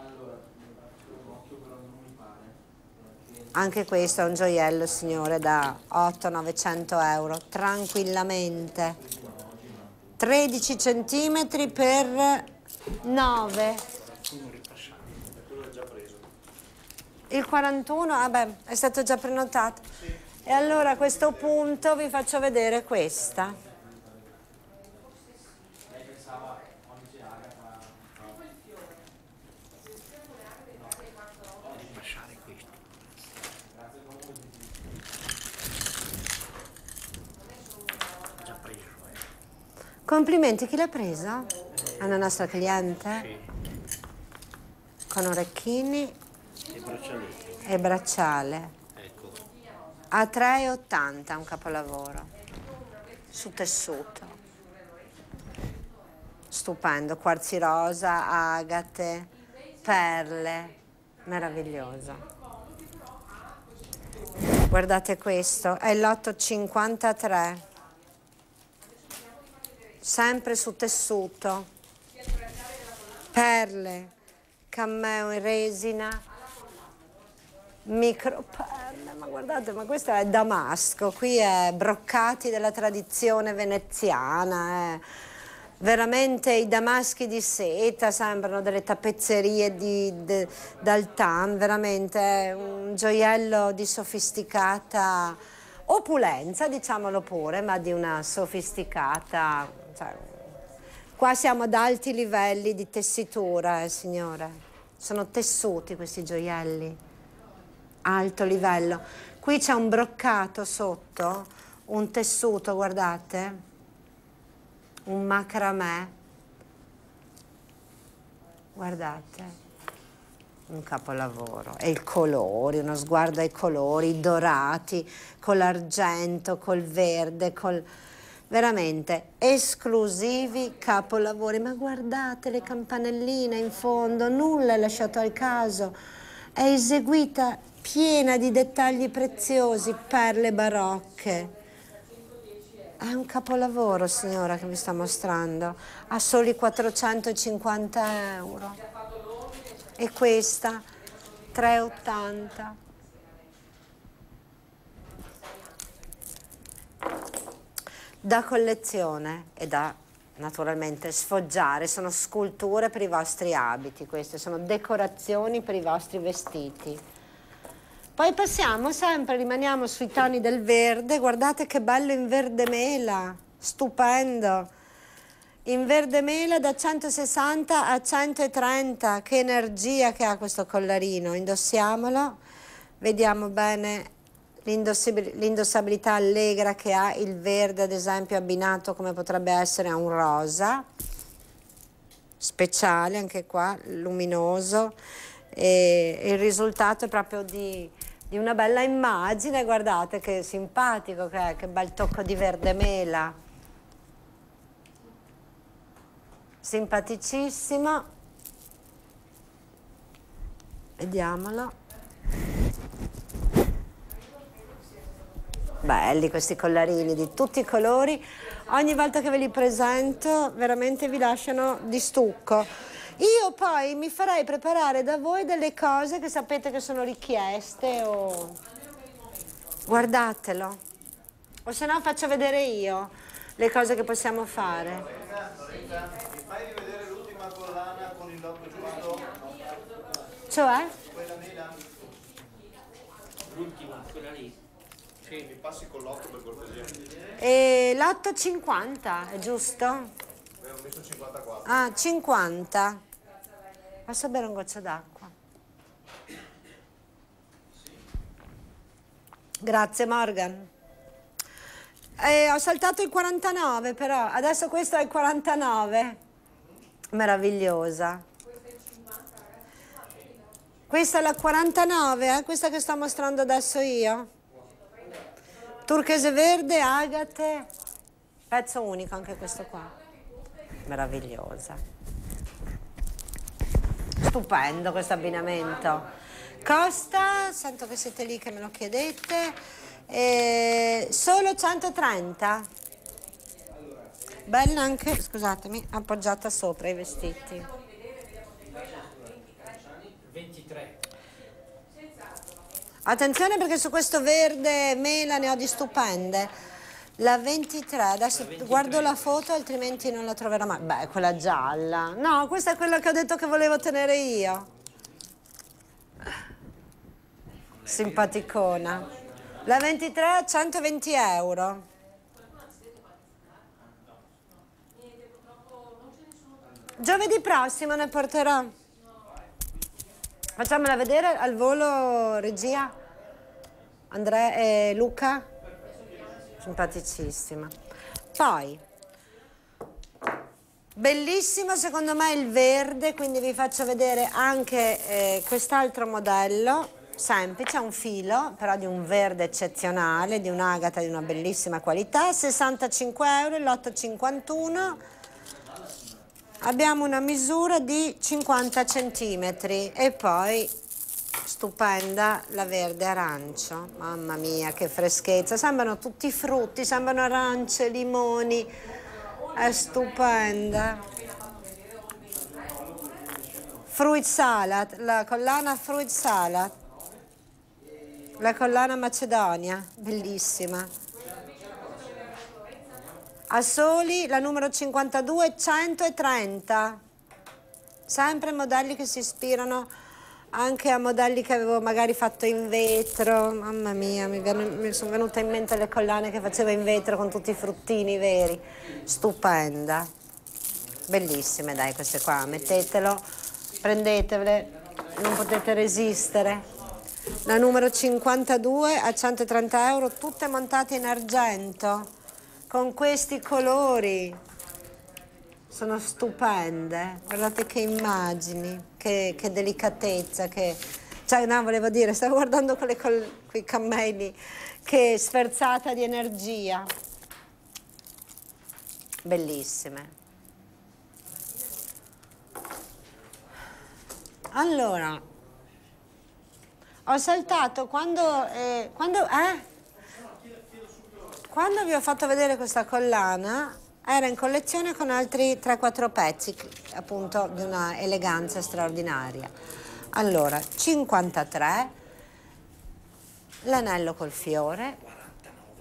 Anche questo è un gioiello, signore, da 8 900 euro, tranquillamente. 13 cm per 9. Il 41, vabbè, ah è stato già prenotato. Sì. E allora a questo punto vi faccio vedere questa. Complimenti, chi l'ha presa? È ah, una nostra cliente? Sì. Con orecchini? E bracciale. E bracciale a 3,80 un capolavoro su tessuto stupendo quarzi rosa agate perle meraviglioso guardate questo è l'853 sempre su tessuto perle cammeo in resina micro perle, ma guardate, ma questo è Damasco, qui è broccati della tradizione veneziana, eh. veramente i damaschi di seta sembrano delle tappezzerie di, de, d'altan, veramente è un gioiello di sofisticata opulenza, diciamolo pure, ma di una sofisticata... Cioè, qua siamo ad alti livelli di tessitura, eh, signore, sono tessuti questi gioielli alto livello. Qui c'è un broccato sotto, un tessuto, guardate, un macramè, guardate, un capolavoro. E i colori, uno sguardo ai colori, dorati, con l'argento, col verde, col veramente esclusivi capolavori, ma guardate le campanelline in fondo, nulla è lasciato al caso è eseguita piena di dettagli preziosi, perle barocche. È un capolavoro, signora, che mi sta mostrando, a soli 450 euro. E questa, 380. Da collezione e da naturalmente sfoggiare, sono sculture per i vostri abiti, queste sono decorazioni per i vostri vestiti. Poi passiamo sempre, rimaniamo sui toni del verde, guardate che bello in verde mela, stupendo. In verde mela da 160 a 130, che energia che ha questo collarino, indossiamolo, vediamo bene L'indossabilità allegra che ha il verde, ad esempio, abbinato come potrebbe essere a un rosa, speciale anche qua, luminoso. E il risultato è proprio di, di una bella immagine, guardate che simpatico che è, che bel tocco di verde mela. Simpaticissimo. Vediamolo. Belli questi collarini di tutti i colori. Ogni volta che ve li presento veramente vi lasciano di stucco. Io poi mi farei preparare da voi delle cose che sapete che sono richieste o... Guardatelo. O se no faccio vedere io le cose che possiamo fare. mi fai rivedere l'ultima con il Cioè? Sì, mi passi con l'8 per cortesia. E l'8,50 è giusto? Eh, ho messo 54. Ah, 50. Posso bere un goccio d'acqua? Grazie Morgan. Eh, ho saltato il 49 però, adesso questo è il 49. Meravigliosa. Questa è la 49, eh? questa che sto mostrando adesso io. Turchese verde, agate, pezzo unico anche questo qua, meravigliosa. Stupendo questo abbinamento. Costa, sento che siete lì che me lo chiedete, eh, solo 130. Bella anche, scusatemi, appoggiata sopra i vestiti. Attenzione perché su questo verde mela ne ho di stupende. La 23, adesso la 23. guardo la foto altrimenti non la troverò mai. Beh, quella gialla. No, questa è quella che ho detto che volevo tenere io. Simpaticona. La 23 a 120 euro. Giovedì prossimo ne porterò. Facciamola vedere al volo, regia. Andrea e Luca. Simpaticissima. Poi, bellissimo secondo me il verde, quindi vi faccio vedere anche eh, quest'altro modello semplice, un filo però di un verde eccezionale, di un'agata di una bellissima qualità, 65 euro, l'851 abbiamo una misura di 50 centimetri e poi stupenda la verde arancio mamma mia che freschezza sembrano tutti frutti sembrano arance limoni è stupenda fruit salad la collana fruit salad la collana macedonia bellissima a soli la numero 52, 130. Sempre modelli che si ispirano anche a modelli che avevo magari fatto in vetro. Mamma mia, mi, mi sono venute in mente le collane che facevo in vetro con tutti i fruttini veri. Stupenda. Bellissime, dai, queste qua. Mettetelo, prendetevele, non potete resistere. La numero 52 a 130 euro, tutte montate in argento con questi colori. Sono stupende, guardate che immagini, che, che delicatezza, che... Cioè, no, volevo dire, stavo guardando quelle col, quei cammelli, che sferzata di energia. Bellissime. Allora, ho saltato quando... Eh, quando eh? Quando vi ho fatto vedere questa collana, era in collezione con altri 3-4 pezzi, appunto di una eleganza straordinaria. Allora, 53, l'anello col fiore,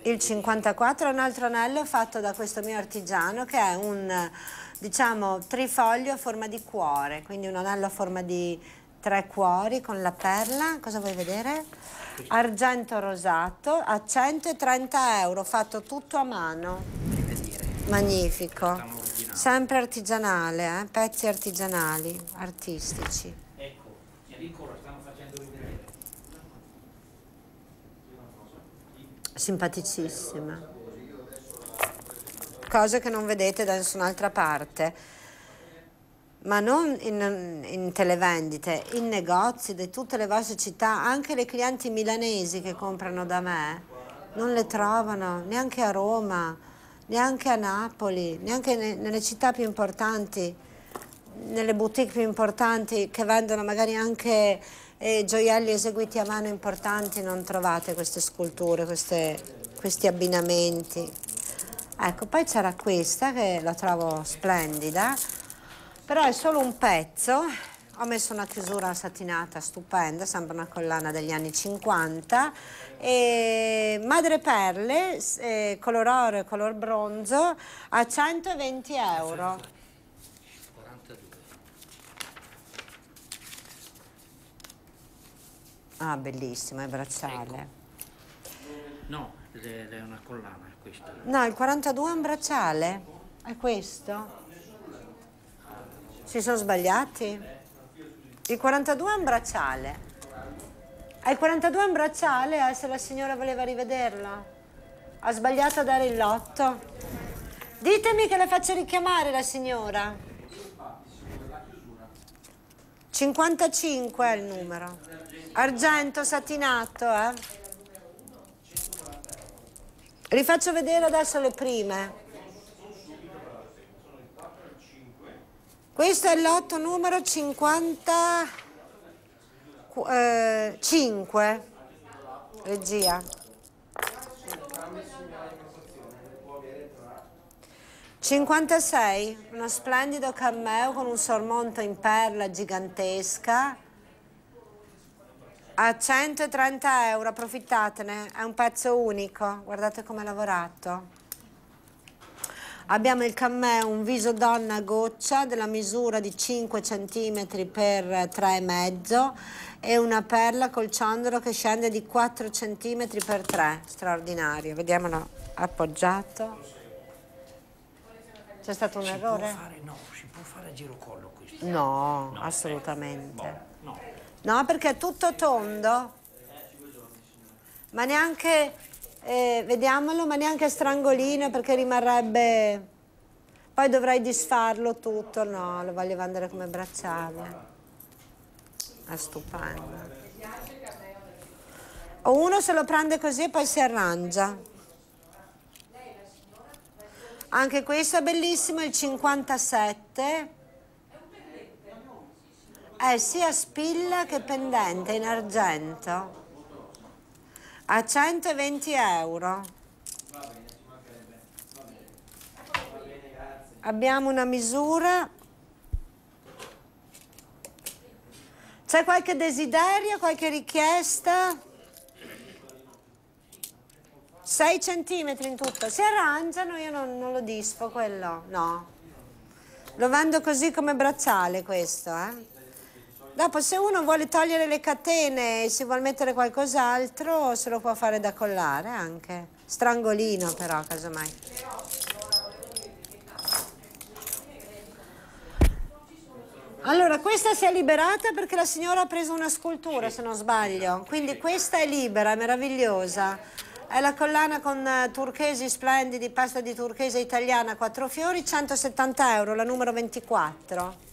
il 54 è un altro anello fatto da questo mio artigiano che è un, diciamo, trifoglio a forma di cuore, quindi un anello a forma di tre cuori con la perla. Cosa vuoi vedere? argento rosato a 130 euro, fatto tutto a mano. Magnifico. Sempre artigianale, eh? pezzi artigianali, artistici. Ecco, Enrico lo stanno facendo rivedere. Simpaticissima. Cose che non vedete da nessun'altra parte ma non in, in, televendite, in negozi di tutte le vostre città, anche le clienti milanesi che comprano da me non le trovano neanche a Roma, neanche a Napoli, neanche ne, nelle città più importanti, nelle boutique più importanti che vendono magari anche eh, gioielli eseguiti a mano importanti, non trovate queste sculture, queste, questi abbinamenti. Ecco, poi c'era questa che la trovo splendida però è solo un pezzo. Ho messo una chiusura satinata stupenda, sembra una collana degli anni 50. E madreperle, eh, color oro e color bronzo, a 120 euro. 42. Ah, bellissimo, è bracciale. Ecco. No, è una collana questa. No, il 42 è un bracciale. È questo? Si sono sbagliati? Il 42 è un bracciale. Al ah, 42 è un bracciale eh, se la signora voleva rivederla. Ha sbagliato a dare il lotto. Ditemi che la faccio richiamare la signora. 55 è il numero. Argento satinato, eh. Rifaccio vedere adesso le prime. Questo è il lotto numero 55. Eh, Regia. 56, uno splendido cameo con un sormonto in perla gigantesca a 130 euro, approfittatene, è un pezzo unico, guardate come è lavorato. Abbiamo il cammè un viso donna goccia della misura di 5 cm x 3,5 e una perla col ciondolo che scende di 4 cm x 3, straordinario. Vediamolo appoggiato. C'è stato un si errore? Fare, no, si può fare a giro collo questo. No, no assolutamente. Eh, no. no, perché è tutto tondo. Ma neanche eh, vediamolo, ma neanche a strangolino perché rimarrebbe... Poi dovrei disfarlo tutto, no, lo voglio vendere come bracciale. È stupendo. O uno se lo prende così e poi si arrangia. Anche questo è bellissimo, il 57. Eh sia spilla che pendente in argento a 120 euro. Abbiamo una misura. C'è qualche desiderio, qualche richiesta? 6 centimetri in tutto. Si arrangiano, io non, non lo dispo quello, no. Lo vendo così come bracciale questo, eh. Dopo se uno vuole togliere le catene e si vuole mettere qualcos'altro se lo può fare da collare anche. Strangolino però, casomai. Allora, questa si è liberata perché la signora ha preso una scultura, se non sbaglio. Quindi questa è libera, è meravigliosa. È la collana con eh, turchesi splendidi, pasta di turchese italiana, quattro fiori, 170 euro, la numero 24.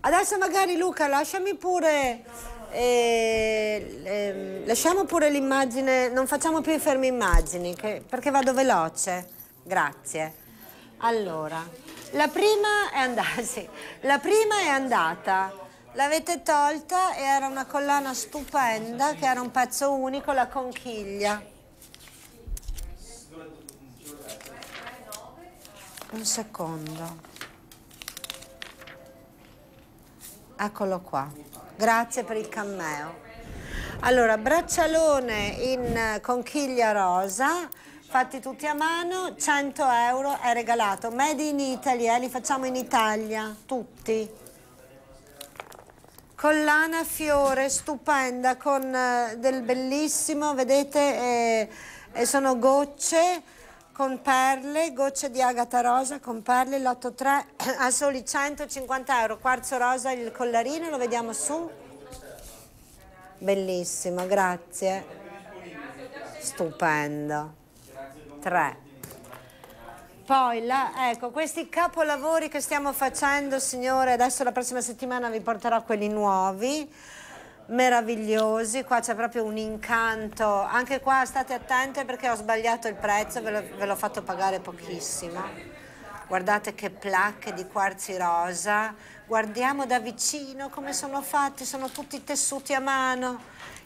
Adesso magari Luca lasciami pure, eh, eh, lasciamo pure l'immagine, non facciamo più i fermi immagini che, perché vado veloce. Grazie. Allora, la prima è andata, sì. la prima è andata. L'avete tolta e era una collana stupenda che era un pezzo unico, la conchiglia. Un secondo. Eccolo qua. Grazie per il cameo. Allora, braccialone in eh, conchiglia rosa, fatti tutti a mano, 100 euro è regalato. Made in Italy, eh, li facciamo in Italia, tutti. Collana fiore, stupenda, con eh, del bellissimo, vedete, eh, sono gocce con perle, gocce di agata rosa con perle, lotto 3 a soli 150 euro, quarzo rosa il collarino, lo vediamo su. Bellissimo, grazie. Stupendo. 3. Poi, la, ecco, questi capolavori che stiamo facendo, signore, adesso la prossima settimana vi porterò quelli nuovi meravigliosi, qua c'è proprio un incanto, anche qua state attente perché ho sbagliato il prezzo, ve l'ho fatto pagare pochissimo. Guardate che placche di quarzi rosa, guardiamo da vicino come sono fatti, sono tutti tessuti a mano,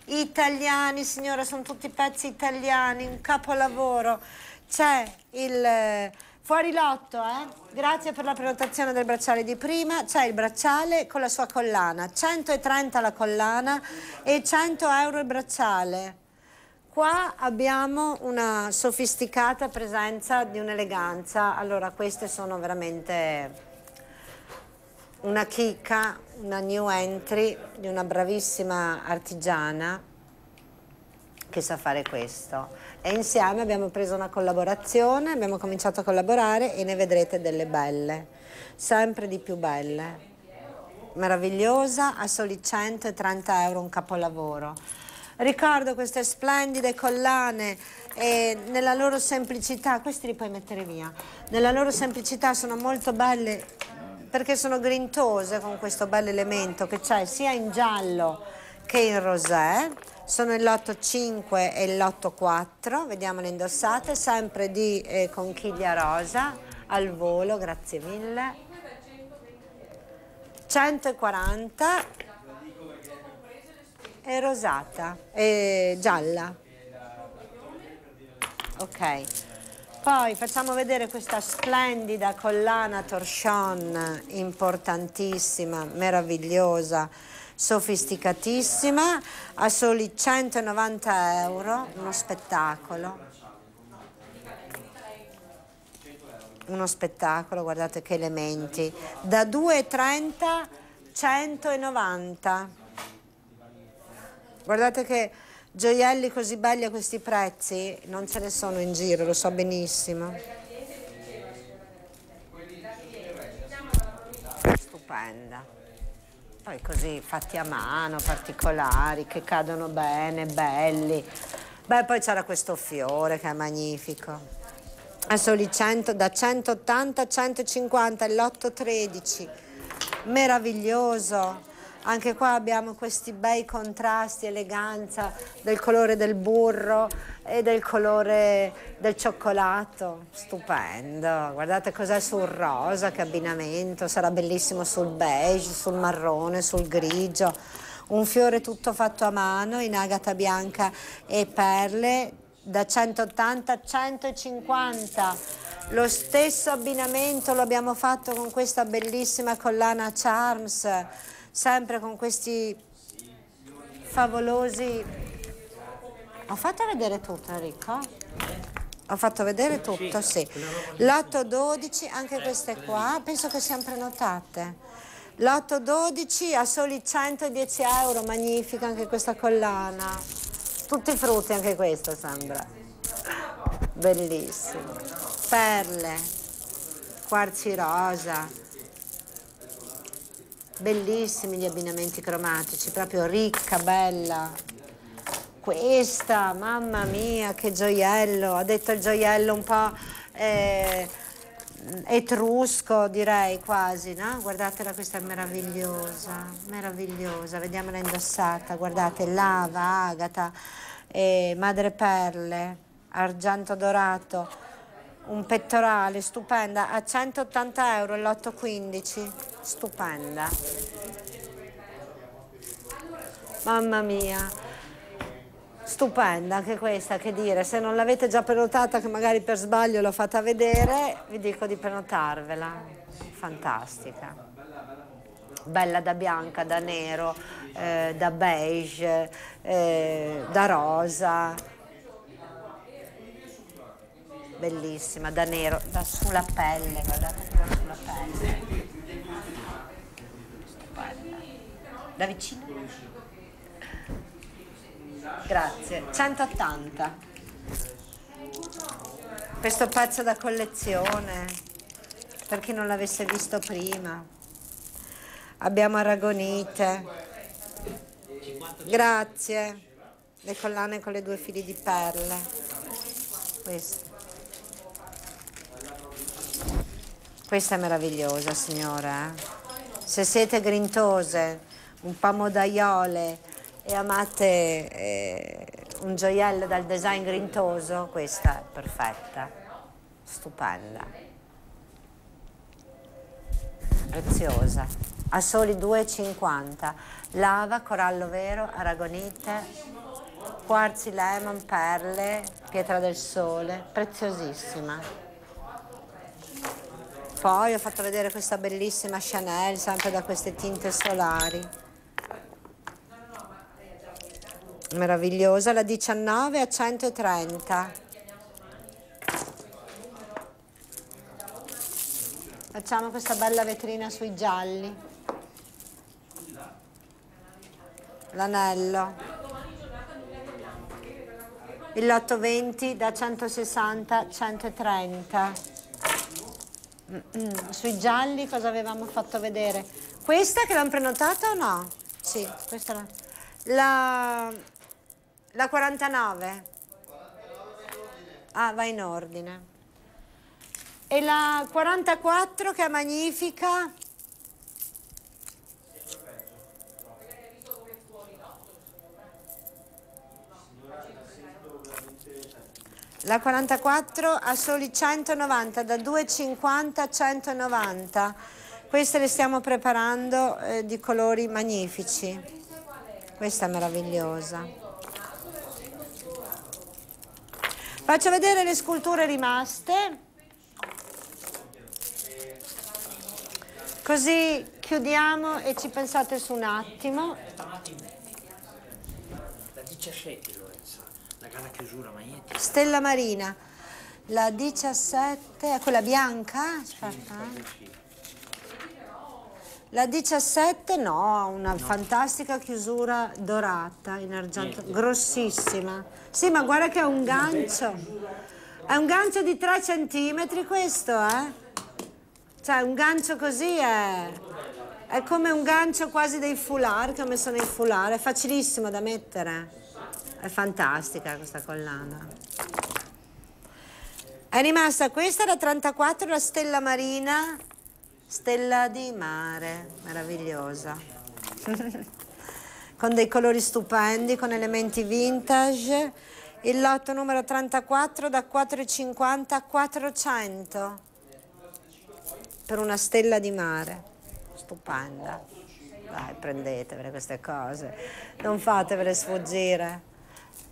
italiani signora, sono tutti pezzi italiani, un capolavoro. C'è il Fuori lotto, eh? Grazie per la prenotazione del bracciale di prima. C'è il bracciale con la sua collana. 130 la collana e 100 euro il bracciale. Qua abbiamo una sofisticata presenza di un'eleganza. Allora, queste sono veramente una chicca, una new entry di una bravissima artigiana che sa fare questo e insieme abbiamo preso una collaborazione, abbiamo cominciato a collaborare e ne vedrete delle belle, sempre di più belle. Meravigliosa, a soli 130 euro un capolavoro. Ricordo queste splendide collane e nella loro semplicità, questi li puoi mettere via, nella loro semplicità sono molto belle perché sono grintose con questo bel elemento che c'è sia in giallo che in rosè sono il lotto 5 e il lotto 4, vediamo le indossate, sempre di eh, conchiglia rosa, al volo, grazie mille. 140 e rosata, e gialla. Ok, poi facciamo vedere questa splendida collana torchon, importantissima, meravigliosa, sofisticatissima, a soli 190 euro, uno spettacolo. Uno spettacolo, guardate che elementi. Da 2,30 190. Guardate che gioielli così belli a questi prezzi non ce ne sono in giro, lo so benissimo. Stupenda. Poi così fatti a mano, particolari, che cadono bene, belli. Beh, poi c'era questo fiore che è magnifico. È lì 100, da 180 a 150, è l'813. Meraviglioso. Anche qua abbiamo questi bei contrasti, eleganza del colore del burro e del colore del cioccolato. Stupendo. Guardate cos'è sul rosa, che abbinamento. Sarà bellissimo sul beige, sul marrone, sul grigio. Un fiore tutto fatto a mano in agata bianca e perle da 180 a 150. Lo stesso abbinamento lo abbiamo fatto con questa bellissima collana Charms sempre con questi favolosi... Ho fatto vedere tutto Enrico? Ho fatto vedere tutto, sì. L'812, anche queste qua, penso che siano prenotate. L'812 a soli 110 euro, magnifica anche questa collana. Tutti frutti anche questa, sembra. Bellissimo. Perle, quarzi rosa bellissimi gli abbinamenti cromatici, proprio ricca, bella. Questa, mamma mia, che gioiello, ha detto il gioiello un po' eh, etrusco direi quasi, no? Guardatela, questa è meravigliosa, meravigliosa, vediamola indossata, guardate, lava, agata, eh, madreperle, argento dorato un pettorale stupenda a 180 euro l'815 stupenda mamma mia stupenda anche questa che dire se non l'avete già prenotata che magari per sbaglio l'ho fatta vedere vi dico di prenotarvela fantastica bella da bianca da nero eh, da beige eh, da rosa bellissima, da nero, da sulla pelle, guardate proprio sulla pelle. Da vicino. Grazie. 180. Questo pezzo da collezione, per chi non l'avesse visto prima. Abbiamo aragonite. Grazie. Le collane con le due fili di perle. Questo. Questa è meravigliosa, signora. Eh. Se siete grintose, un po' modaiole e amate eh, un gioiello dal design grintoso, questa è perfetta, stupenda, preziosa. A soli 2,50, lava, corallo vero, aragonite, quarzi lemon, perle, pietra del sole, preziosissima. Poi ho fatto vedere questa bellissima Chanel, sempre da queste tinte solari. Meravigliosa, la 19 a 130. Facciamo questa bella vetrina sui gialli. L'anello il lotto 20 da 160 a 130 Mm, mm, sui gialli cosa avevamo fatto vedere? Questa che l'hanno prenotata o no? Sì, questa la... La, la 49. 49 ah, va in ordine. E la 44 che è magnifica? La 44 a soli 190, da 2,50 a 190. Queste le stiamo preparando eh, di colori magnifici. Questa è meravigliosa. Faccio vedere le sculture rimaste. Così chiudiamo e ci pensate su un attimo. La 17 la chiusura, ma io... Stella Marina, la 17, è ah, quella bianca? Aspetta. La 17 no, ha una no. fantastica chiusura dorata in argento, Niente. grossissima. Sì, ma guarda che è un gancio. È un gancio di 3 cm questo, eh? Cioè, un gancio così è... È come un gancio quasi dei foulard che ho messo nei foulard, è facilissimo da mettere. È fantastica questa collana. È rimasta questa, la 34, la stella marina, stella di mare, meravigliosa. con dei colori stupendi, con elementi vintage. Il lotto numero 34 da 4,50 a 400 per una stella di mare. Stupenda. Dai, prendetevele queste cose, non fatevele sfuggire.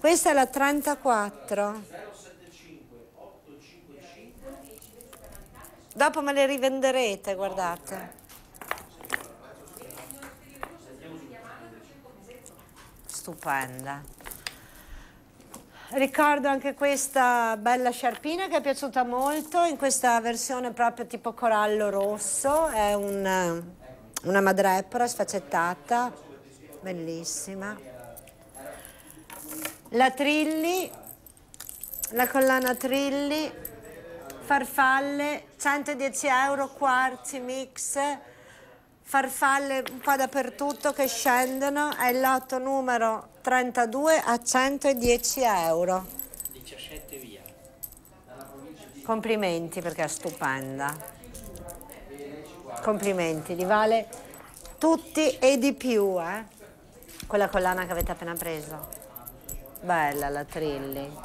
Questa è la 34. Dopo me le rivenderete, guardate. Stupenda. Ricordo anche questa bella sciarpina che è piaciuta molto in questa versione proprio tipo corallo rosso, è un, una madrepora sfaccettata, bellissima la Trilli, la collana Trilli, farfalle, 110 euro, quarzi, mix, farfalle un po' dappertutto che scendono, è il lotto numero 32 a 110 euro. 17 via. Complimenti perché è stupenda. Complimenti, li vale tutti e di più, eh? Quella collana che avete appena preso. Bella la Trilli.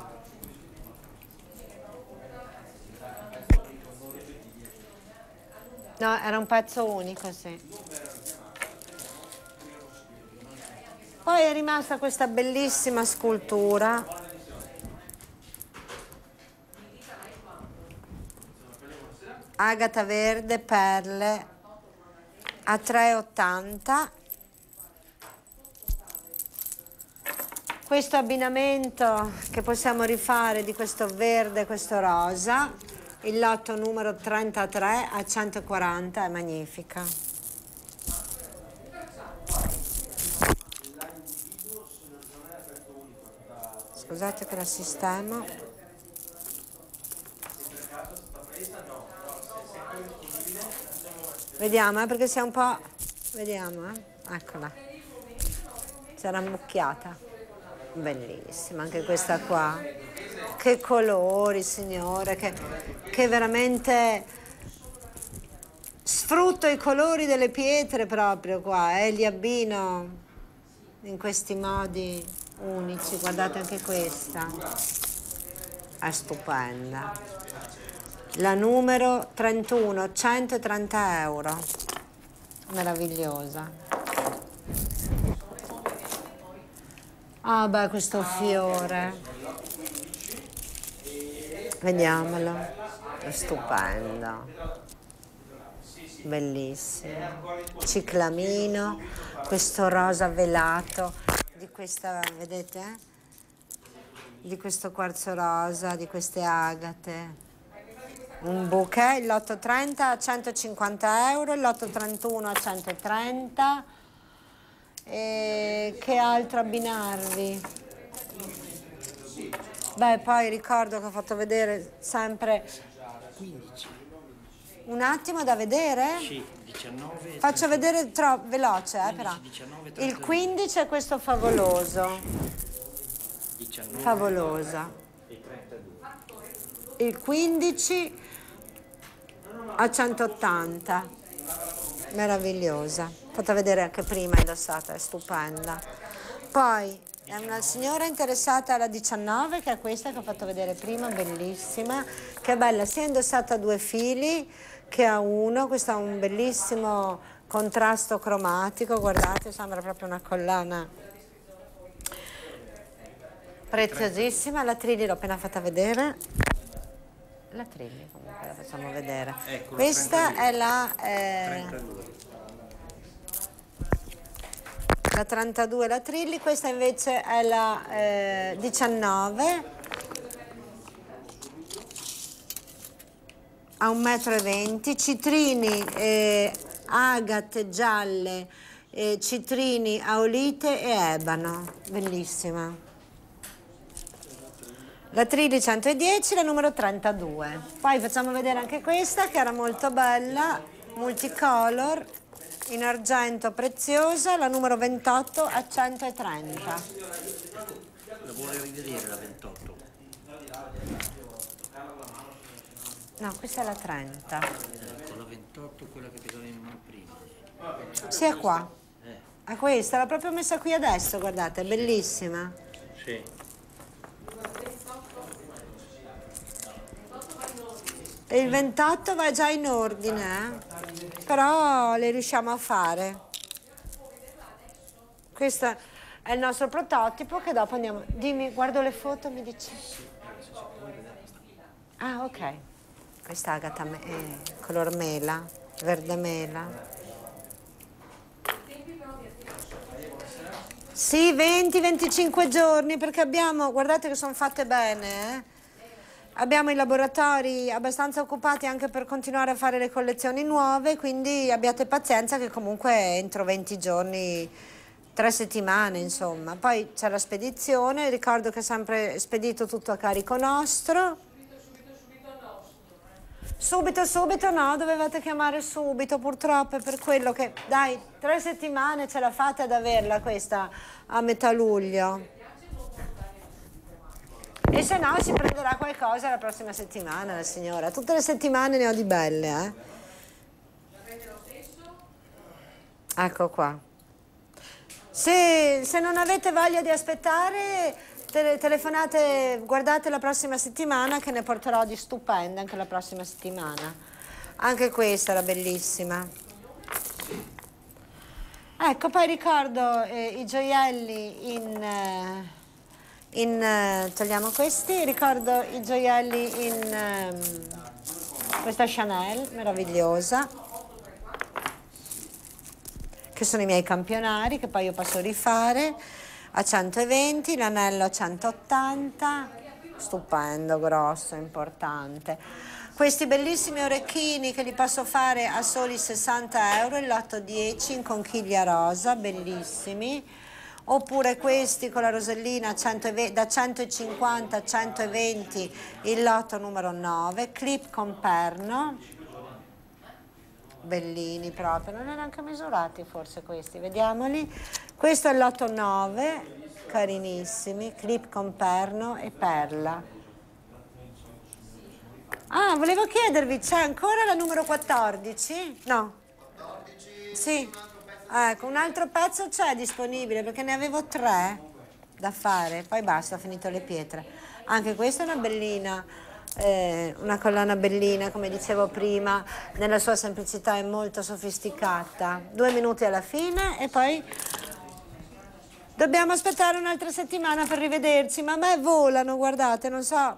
No, era un pezzo unico, sì. Poi è rimasta questa bellissima scultura. Agata verde, perle, a 3,80 questo abbinamento che possiamo rifare di questo verde e questo rosa, il lotto numero 33 a 140 è magnifica. Scusate che la sistemo. Vediamo, eh, perché si è un po'... Vediamo, eh. Eccola. Si era ammucchiata bellissima anche questa qua che colori signore che, che veramente sfrutto i colori delle pietre proprio qua e eh, li abbino in questi modi unici guardate anche questa è stupenda la numero 31 130 euro meravigliosa Ah beh, questo fiore. Vediamolo. È stupendo. Bellissimo. Ciclamino, questo rosa velato di questa, vedete? Di questo quarzo rosa, di queste agate. Un bouquet, il lotto a 150 euro, il lotto 31 a 130 e che altro abbinarvi? Beh, poi ricordo che ho fatto vedere sempre 15. Un attimo da vedere? Sì, 19. Faccio 30. vedere tro- veloce, eh, 15, però. 19, 30, Il 15 è questo favoloso. 19, Favolosa. E Il 15 a 180. Meravigliosa fatta vedere anche prima indossata, è stupenda. Poi è una signora interessata alla 19 che è questa che ho fatto vedere prima, bellissima, che è bella, si è indossata a due fili che a uno, questo ha un bellissimo contrasto cromatico, guardate, sembra proprio una collana preziosissima, la Trilli l'ho appena fatta vedere. La Trilli comunque la facciamo vedere. Ecco, Questa 32. è la... Eh, la 32 la Trilli, questa invece è la eh, 19 a 1,20 m, citrini eh, agate gialle, eh, citrini aolite e ebano, bellissima. La Trilli 110, la numero 32. Poi facciamo vedere anche questa che era molto bella, multicolor in argento preziosa, la numero 28 a 130. La vuole rivedere la 28? No, questa è la 30. Ecco, la 28 quella che pesava in mano prima. Sì, è qua. È eh. ah, questa, l'ho proprio messa qui adesso, guardate, è bellissima. Sì. E il 28 va già in ordine, eh? però le riusciamo a fare. Questo è il nostro prototipo che dopo andiamo... Dimmi, guardo le foto, mi dici? Ah, ok. Questa agata è eh, color mela, verde mela. Sì, 20-25 giorni perché abbiamo, guardate che sono fatte bene, eh? Abbiamo i laboratori abbastanza occupati anche per continuare a fare le collezioni nuove, quindi abbiate pazienza che comunque entro 20 giorni, tre settimane insomma. Poi c'è la spedizione, ricordo che è sempre spedito tutto a carico nostro. Subito, subito, subito Subito, subito no, dovevate chiamare subito purtroppo, è per quello che... Dai, tre settimane ce la fate ad averla questa a metà luglio e se no si prenderà qualcosa la prossima settimana la signora. Tutte le settimane ne ho di belle, eh. Ecco qua. Se, se non avete voglia di aspettare, tele, telefonate, guardate la prossima settimana che ne porterò di stupende anche la prossima settimana. Anche questa era bellissima. Ecco, poi ricordo eh, i gioielli in... Eh, in, uh, togliamo questi, ricordo i gioielli in um, questa Chanel meravigliosa che sono i miei campionari che poi io posso rifare a 120, l'anello a 180, stupendo, grosso, importante. Questi bellissimi orecchini che li posso fare a soli 60 euro, il lotto 10 in conchiglia rosa, bellissimi oppure questi con la rosellina 120, da 150 a 120 il lotto numero 9 clip con perno bellini proprio non erano anche misurati forse questi vediamoli questo è il lotto 9 carinissimi clip con perno e perla ah volevo chiedervi c'è ancora la numero 14 no 14 sì Ecco, un altro pezzo c'è disponibile perché ne avevo tre da fare, poi basta, ho finito le pietre. Anche questa è una bellina, eh, una collana bellina, come dicevo prima, nella sua semplicità è molto sofisticata. Due minuti alla fine e poi dobbiamo aspettare un'altra settimana per rivederci, ma a me volano, guardate, non so,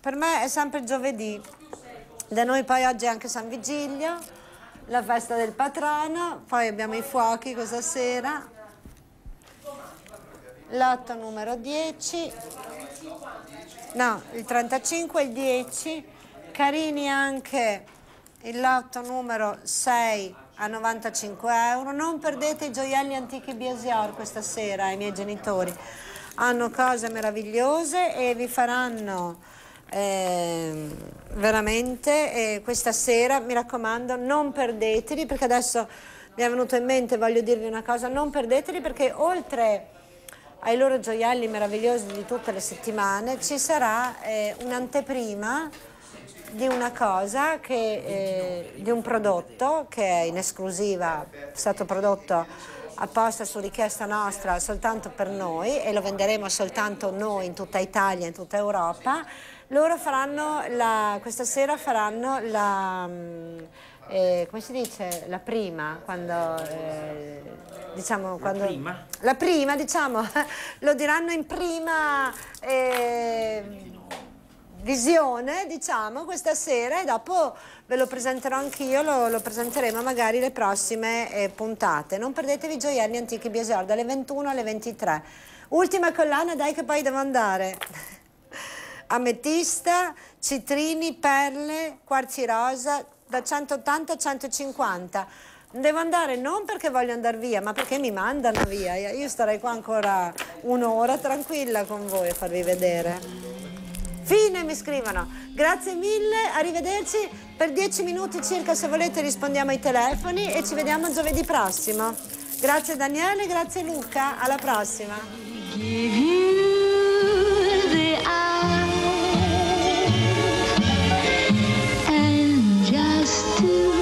per me è sempre giovedì. Da noi poi oggi è anche San Vigilio la festa del patrono, poi abbiamo i fuochi questa sera, lotto numero 10, no, il 35 e il 10, carini anche il lotto numero 6 a 95 euro, non perdete i gioielli antichi Biasior questa sera ai miei genitori, hanno cose meravigliose e vi faranno eh, veramente eh, questa sera mi raccomando non perdeteli perché adesso mi è venuto in mente voglio dirvi una cosa non perdeteli perché oltre ai loro gioielli meravigliosi di tutte le settimane ci sarà eh, un'anteprima di una cosa che, eh, di un prodotto che è in esclusiva è stato prodotto apposta su richiesta nostra soltanto per noi e lo venderemo soltanto noi in tutta Italia in tutta Europa loro faranno la, questa sera faranno la, mm, eh, come si dice, la prima, quando, eh, diciamo, quando, la prima, la prima diciamo, lo diranno in prima eh, visione, diciamo, questa sera e dopo ve lo presenterò anch'io, lo, lo, presenteremo magari le prossime eh, puntate. Non perdetevi gioielli antichi Biagior dalle 21 alle 23. Ultima collana, dai che poi devo andare. ametista, citrini, perle, quarci rosa, da 180 a 150. Devo andare non perché voglio andare via, ma perché mi mandano via. Io starei qua ancora un'ora tranquilla con voi a farvi vedere. Fine, mi scrivono. Grazie mille, arrivederci. Per dieci minuti circa, se volete, rispondiamo ai telefoni e ci vediamo giovedì prossimo. Grazie Daniele, grazie Luca, alla prossima. to